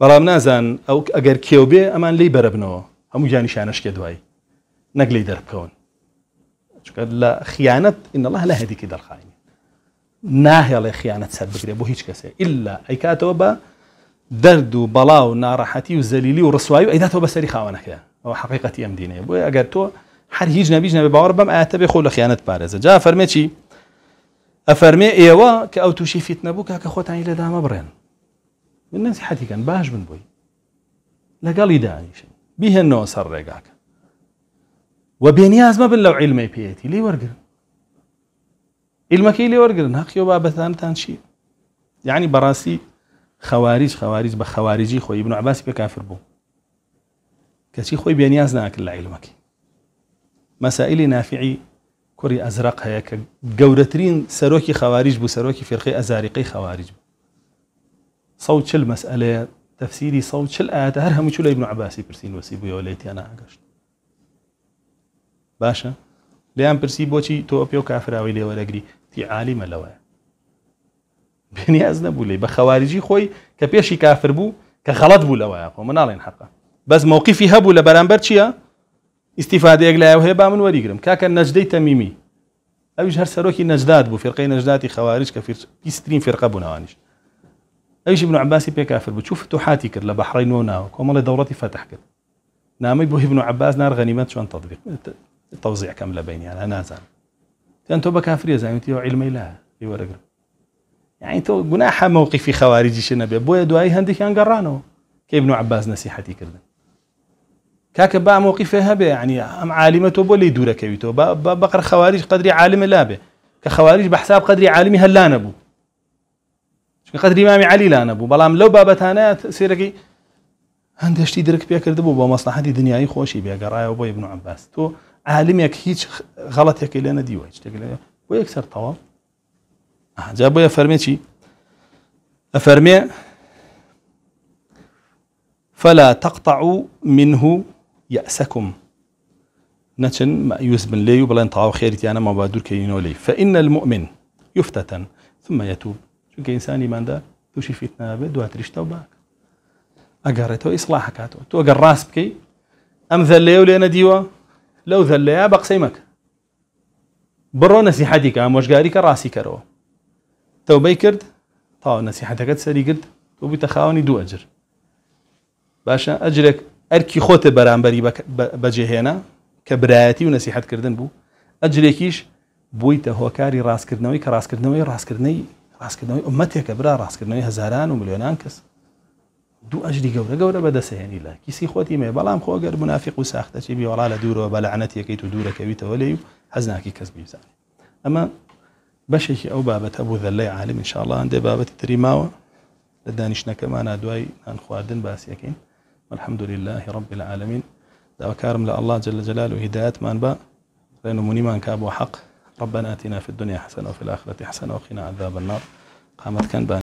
بلام نازن او اگر كيو بي امان لي بربنو همو جاني شانش كدواي نقلي دركون چك لا خيانه ان الله لا هذيك در خاين ناهي على خيانه سر بكري بو هيچ كس الا اي كاتو با درد وبلا ونارحتي وزليلي ورسواي اي داتو بسري خاونه كده او حقيقه ام دينيه بو اگر تو هر هيج نبيج نبي باور بم اعتبي خول خيانه بارزه جا فرمي چي افرمي ايوا كأو او توشي فتنه بوكا كاخوت عيلا دا برين من الناس حتي كان باش من بوي لا قال لي داعش بيه النو سر ريقاك وبين ياز ما بلو علمي بيتي لي ورقر علمك لي ورقر ناق يو باب ثان شي يعني براسي خوارج خوارج بخوارجي خوي ابن عباس بكافر بو كشي خوي بين ياز ناك لا علمك مسائل نافعي کوڕی ئەزرق هەیە کە گەورەترین سەرۆکی خەواریش بوو سەرۆکی فرقی ئەزاریقی خەواریج بوو سە چل مەسئلەیە تەفسیری سە چل ئاەتە هەر هەموو لە ابن عباسی پرسین وسی بووەوە لەیتیان ئاگەشت باشە لیان پرسی بۆچی تۆ پێ و کافراوی لێوەرەگری تی عالیمە لەوەیە بنیاز نەبوو لێ بە خەواریجی خۆی کە پێشی کافر بوو کە خەڵەت بوو لەوەیە خۆ مناڵێن حقا بەس مووقیفی هەبوو لە بەرامبەر چییە؟ استفاده لایە وهي بامن من كاك النجدي تميمي تەمیمی ئەویش هەر سەرۆکی بو بوو فێرقەی خوارج خەوارج کە فرقه فرقە ايش ابن عباس پێکافر بتشوف فتوحاتي فتوحاتی کرد لە بەحڕی دورتي فتح كر نامي بو ابن عباس نار غەنیمەت تطبيق تطبیق كامله کەم لە انا نازانم تیان تۆ يا زعيم تيو علمي لا وەرەگرم يعني تو جناح موقفي خوارجي شنبه بويا هندي كان ينقرانو كابن عباس نصيحتي كردن کاکە با مۆقیفێ هەبێ عنی يعني ئەم عالمە بو بۆ لی دوورەکەویتەوە بقر خوارج قدری عالم لابێ کە خەواریش بە حساب قدری عالمی هەلا نەبوو چکە قدری مامی علی لا نەبوو بەڵام لەو بابەتانە سێرەکەی درك درک پێکرد بوو بۆ مەسلحەتی خوشي بيا بێگەڕایەوە بۆ ابن عباس تو عالم عالمێک هیچ غلط لێ نەدیوە شتێک لێ بۆ یەکسەر تەواو جا بۆیە فەرمێ چی افرمي فلا تقطعوا منه يأسكم نچن مأيوس بن لي بلا طاو خيرتي أنا ما بادور كينو لي فإن المؤمن يفتتن ثم يتوب كي إنسان يمان ده توشي فتنة بدو واتريش توباك أقرته إصلاح كاتو تو أقر راس بكي أم ذلي ولينا ديوا لو ذلي بقسيمك برو نصيحتك أم وشقاريك راسي كرو تو كرد طاو نصيحتك تسري كرد تو بتخاوني دو أجر باشا أجرك ئەرکی خۆتە بەرامبەری بەجێهێنا کە برایەتی و نەسیحەتکردن بوو ئەجرێکیش بوویتە هۆکاری ڕاستکردنەوەی کە ڕاستکردنەوەی ڕاستکردنەی ڕاستکردنەوەی ئەمەتێکە برا ڕاستکردنەوەی هزاران و میلیۆنان کەس دوو ئەجری گەورە گەورە بەدەسێنی لە کیسی خۆتی مێ بەڵام خۆگەر منافق و ساختەچی بیوەڵا لە دوورەوە بەلعنەتەکەیت و دوورەکەویتەوە لێ و هەزناکی کەس بیزانێ ئەمە بەشێکی ئەو بابەت هەبوو دەلەی عالم انشاءڵان دێ بابەتی تریماوە لە دانیشتەکەمانە دوای ئەن خواردن باسیەکەین alhamdulillahi rabbil alamin دعوكارم لا الله جل جلاله هدايات من با لأنه من كابو حق ربنا آتنا في الدنيا حسنة وفي الآخرة حسنة وقنا عذاب النار قامت كان بان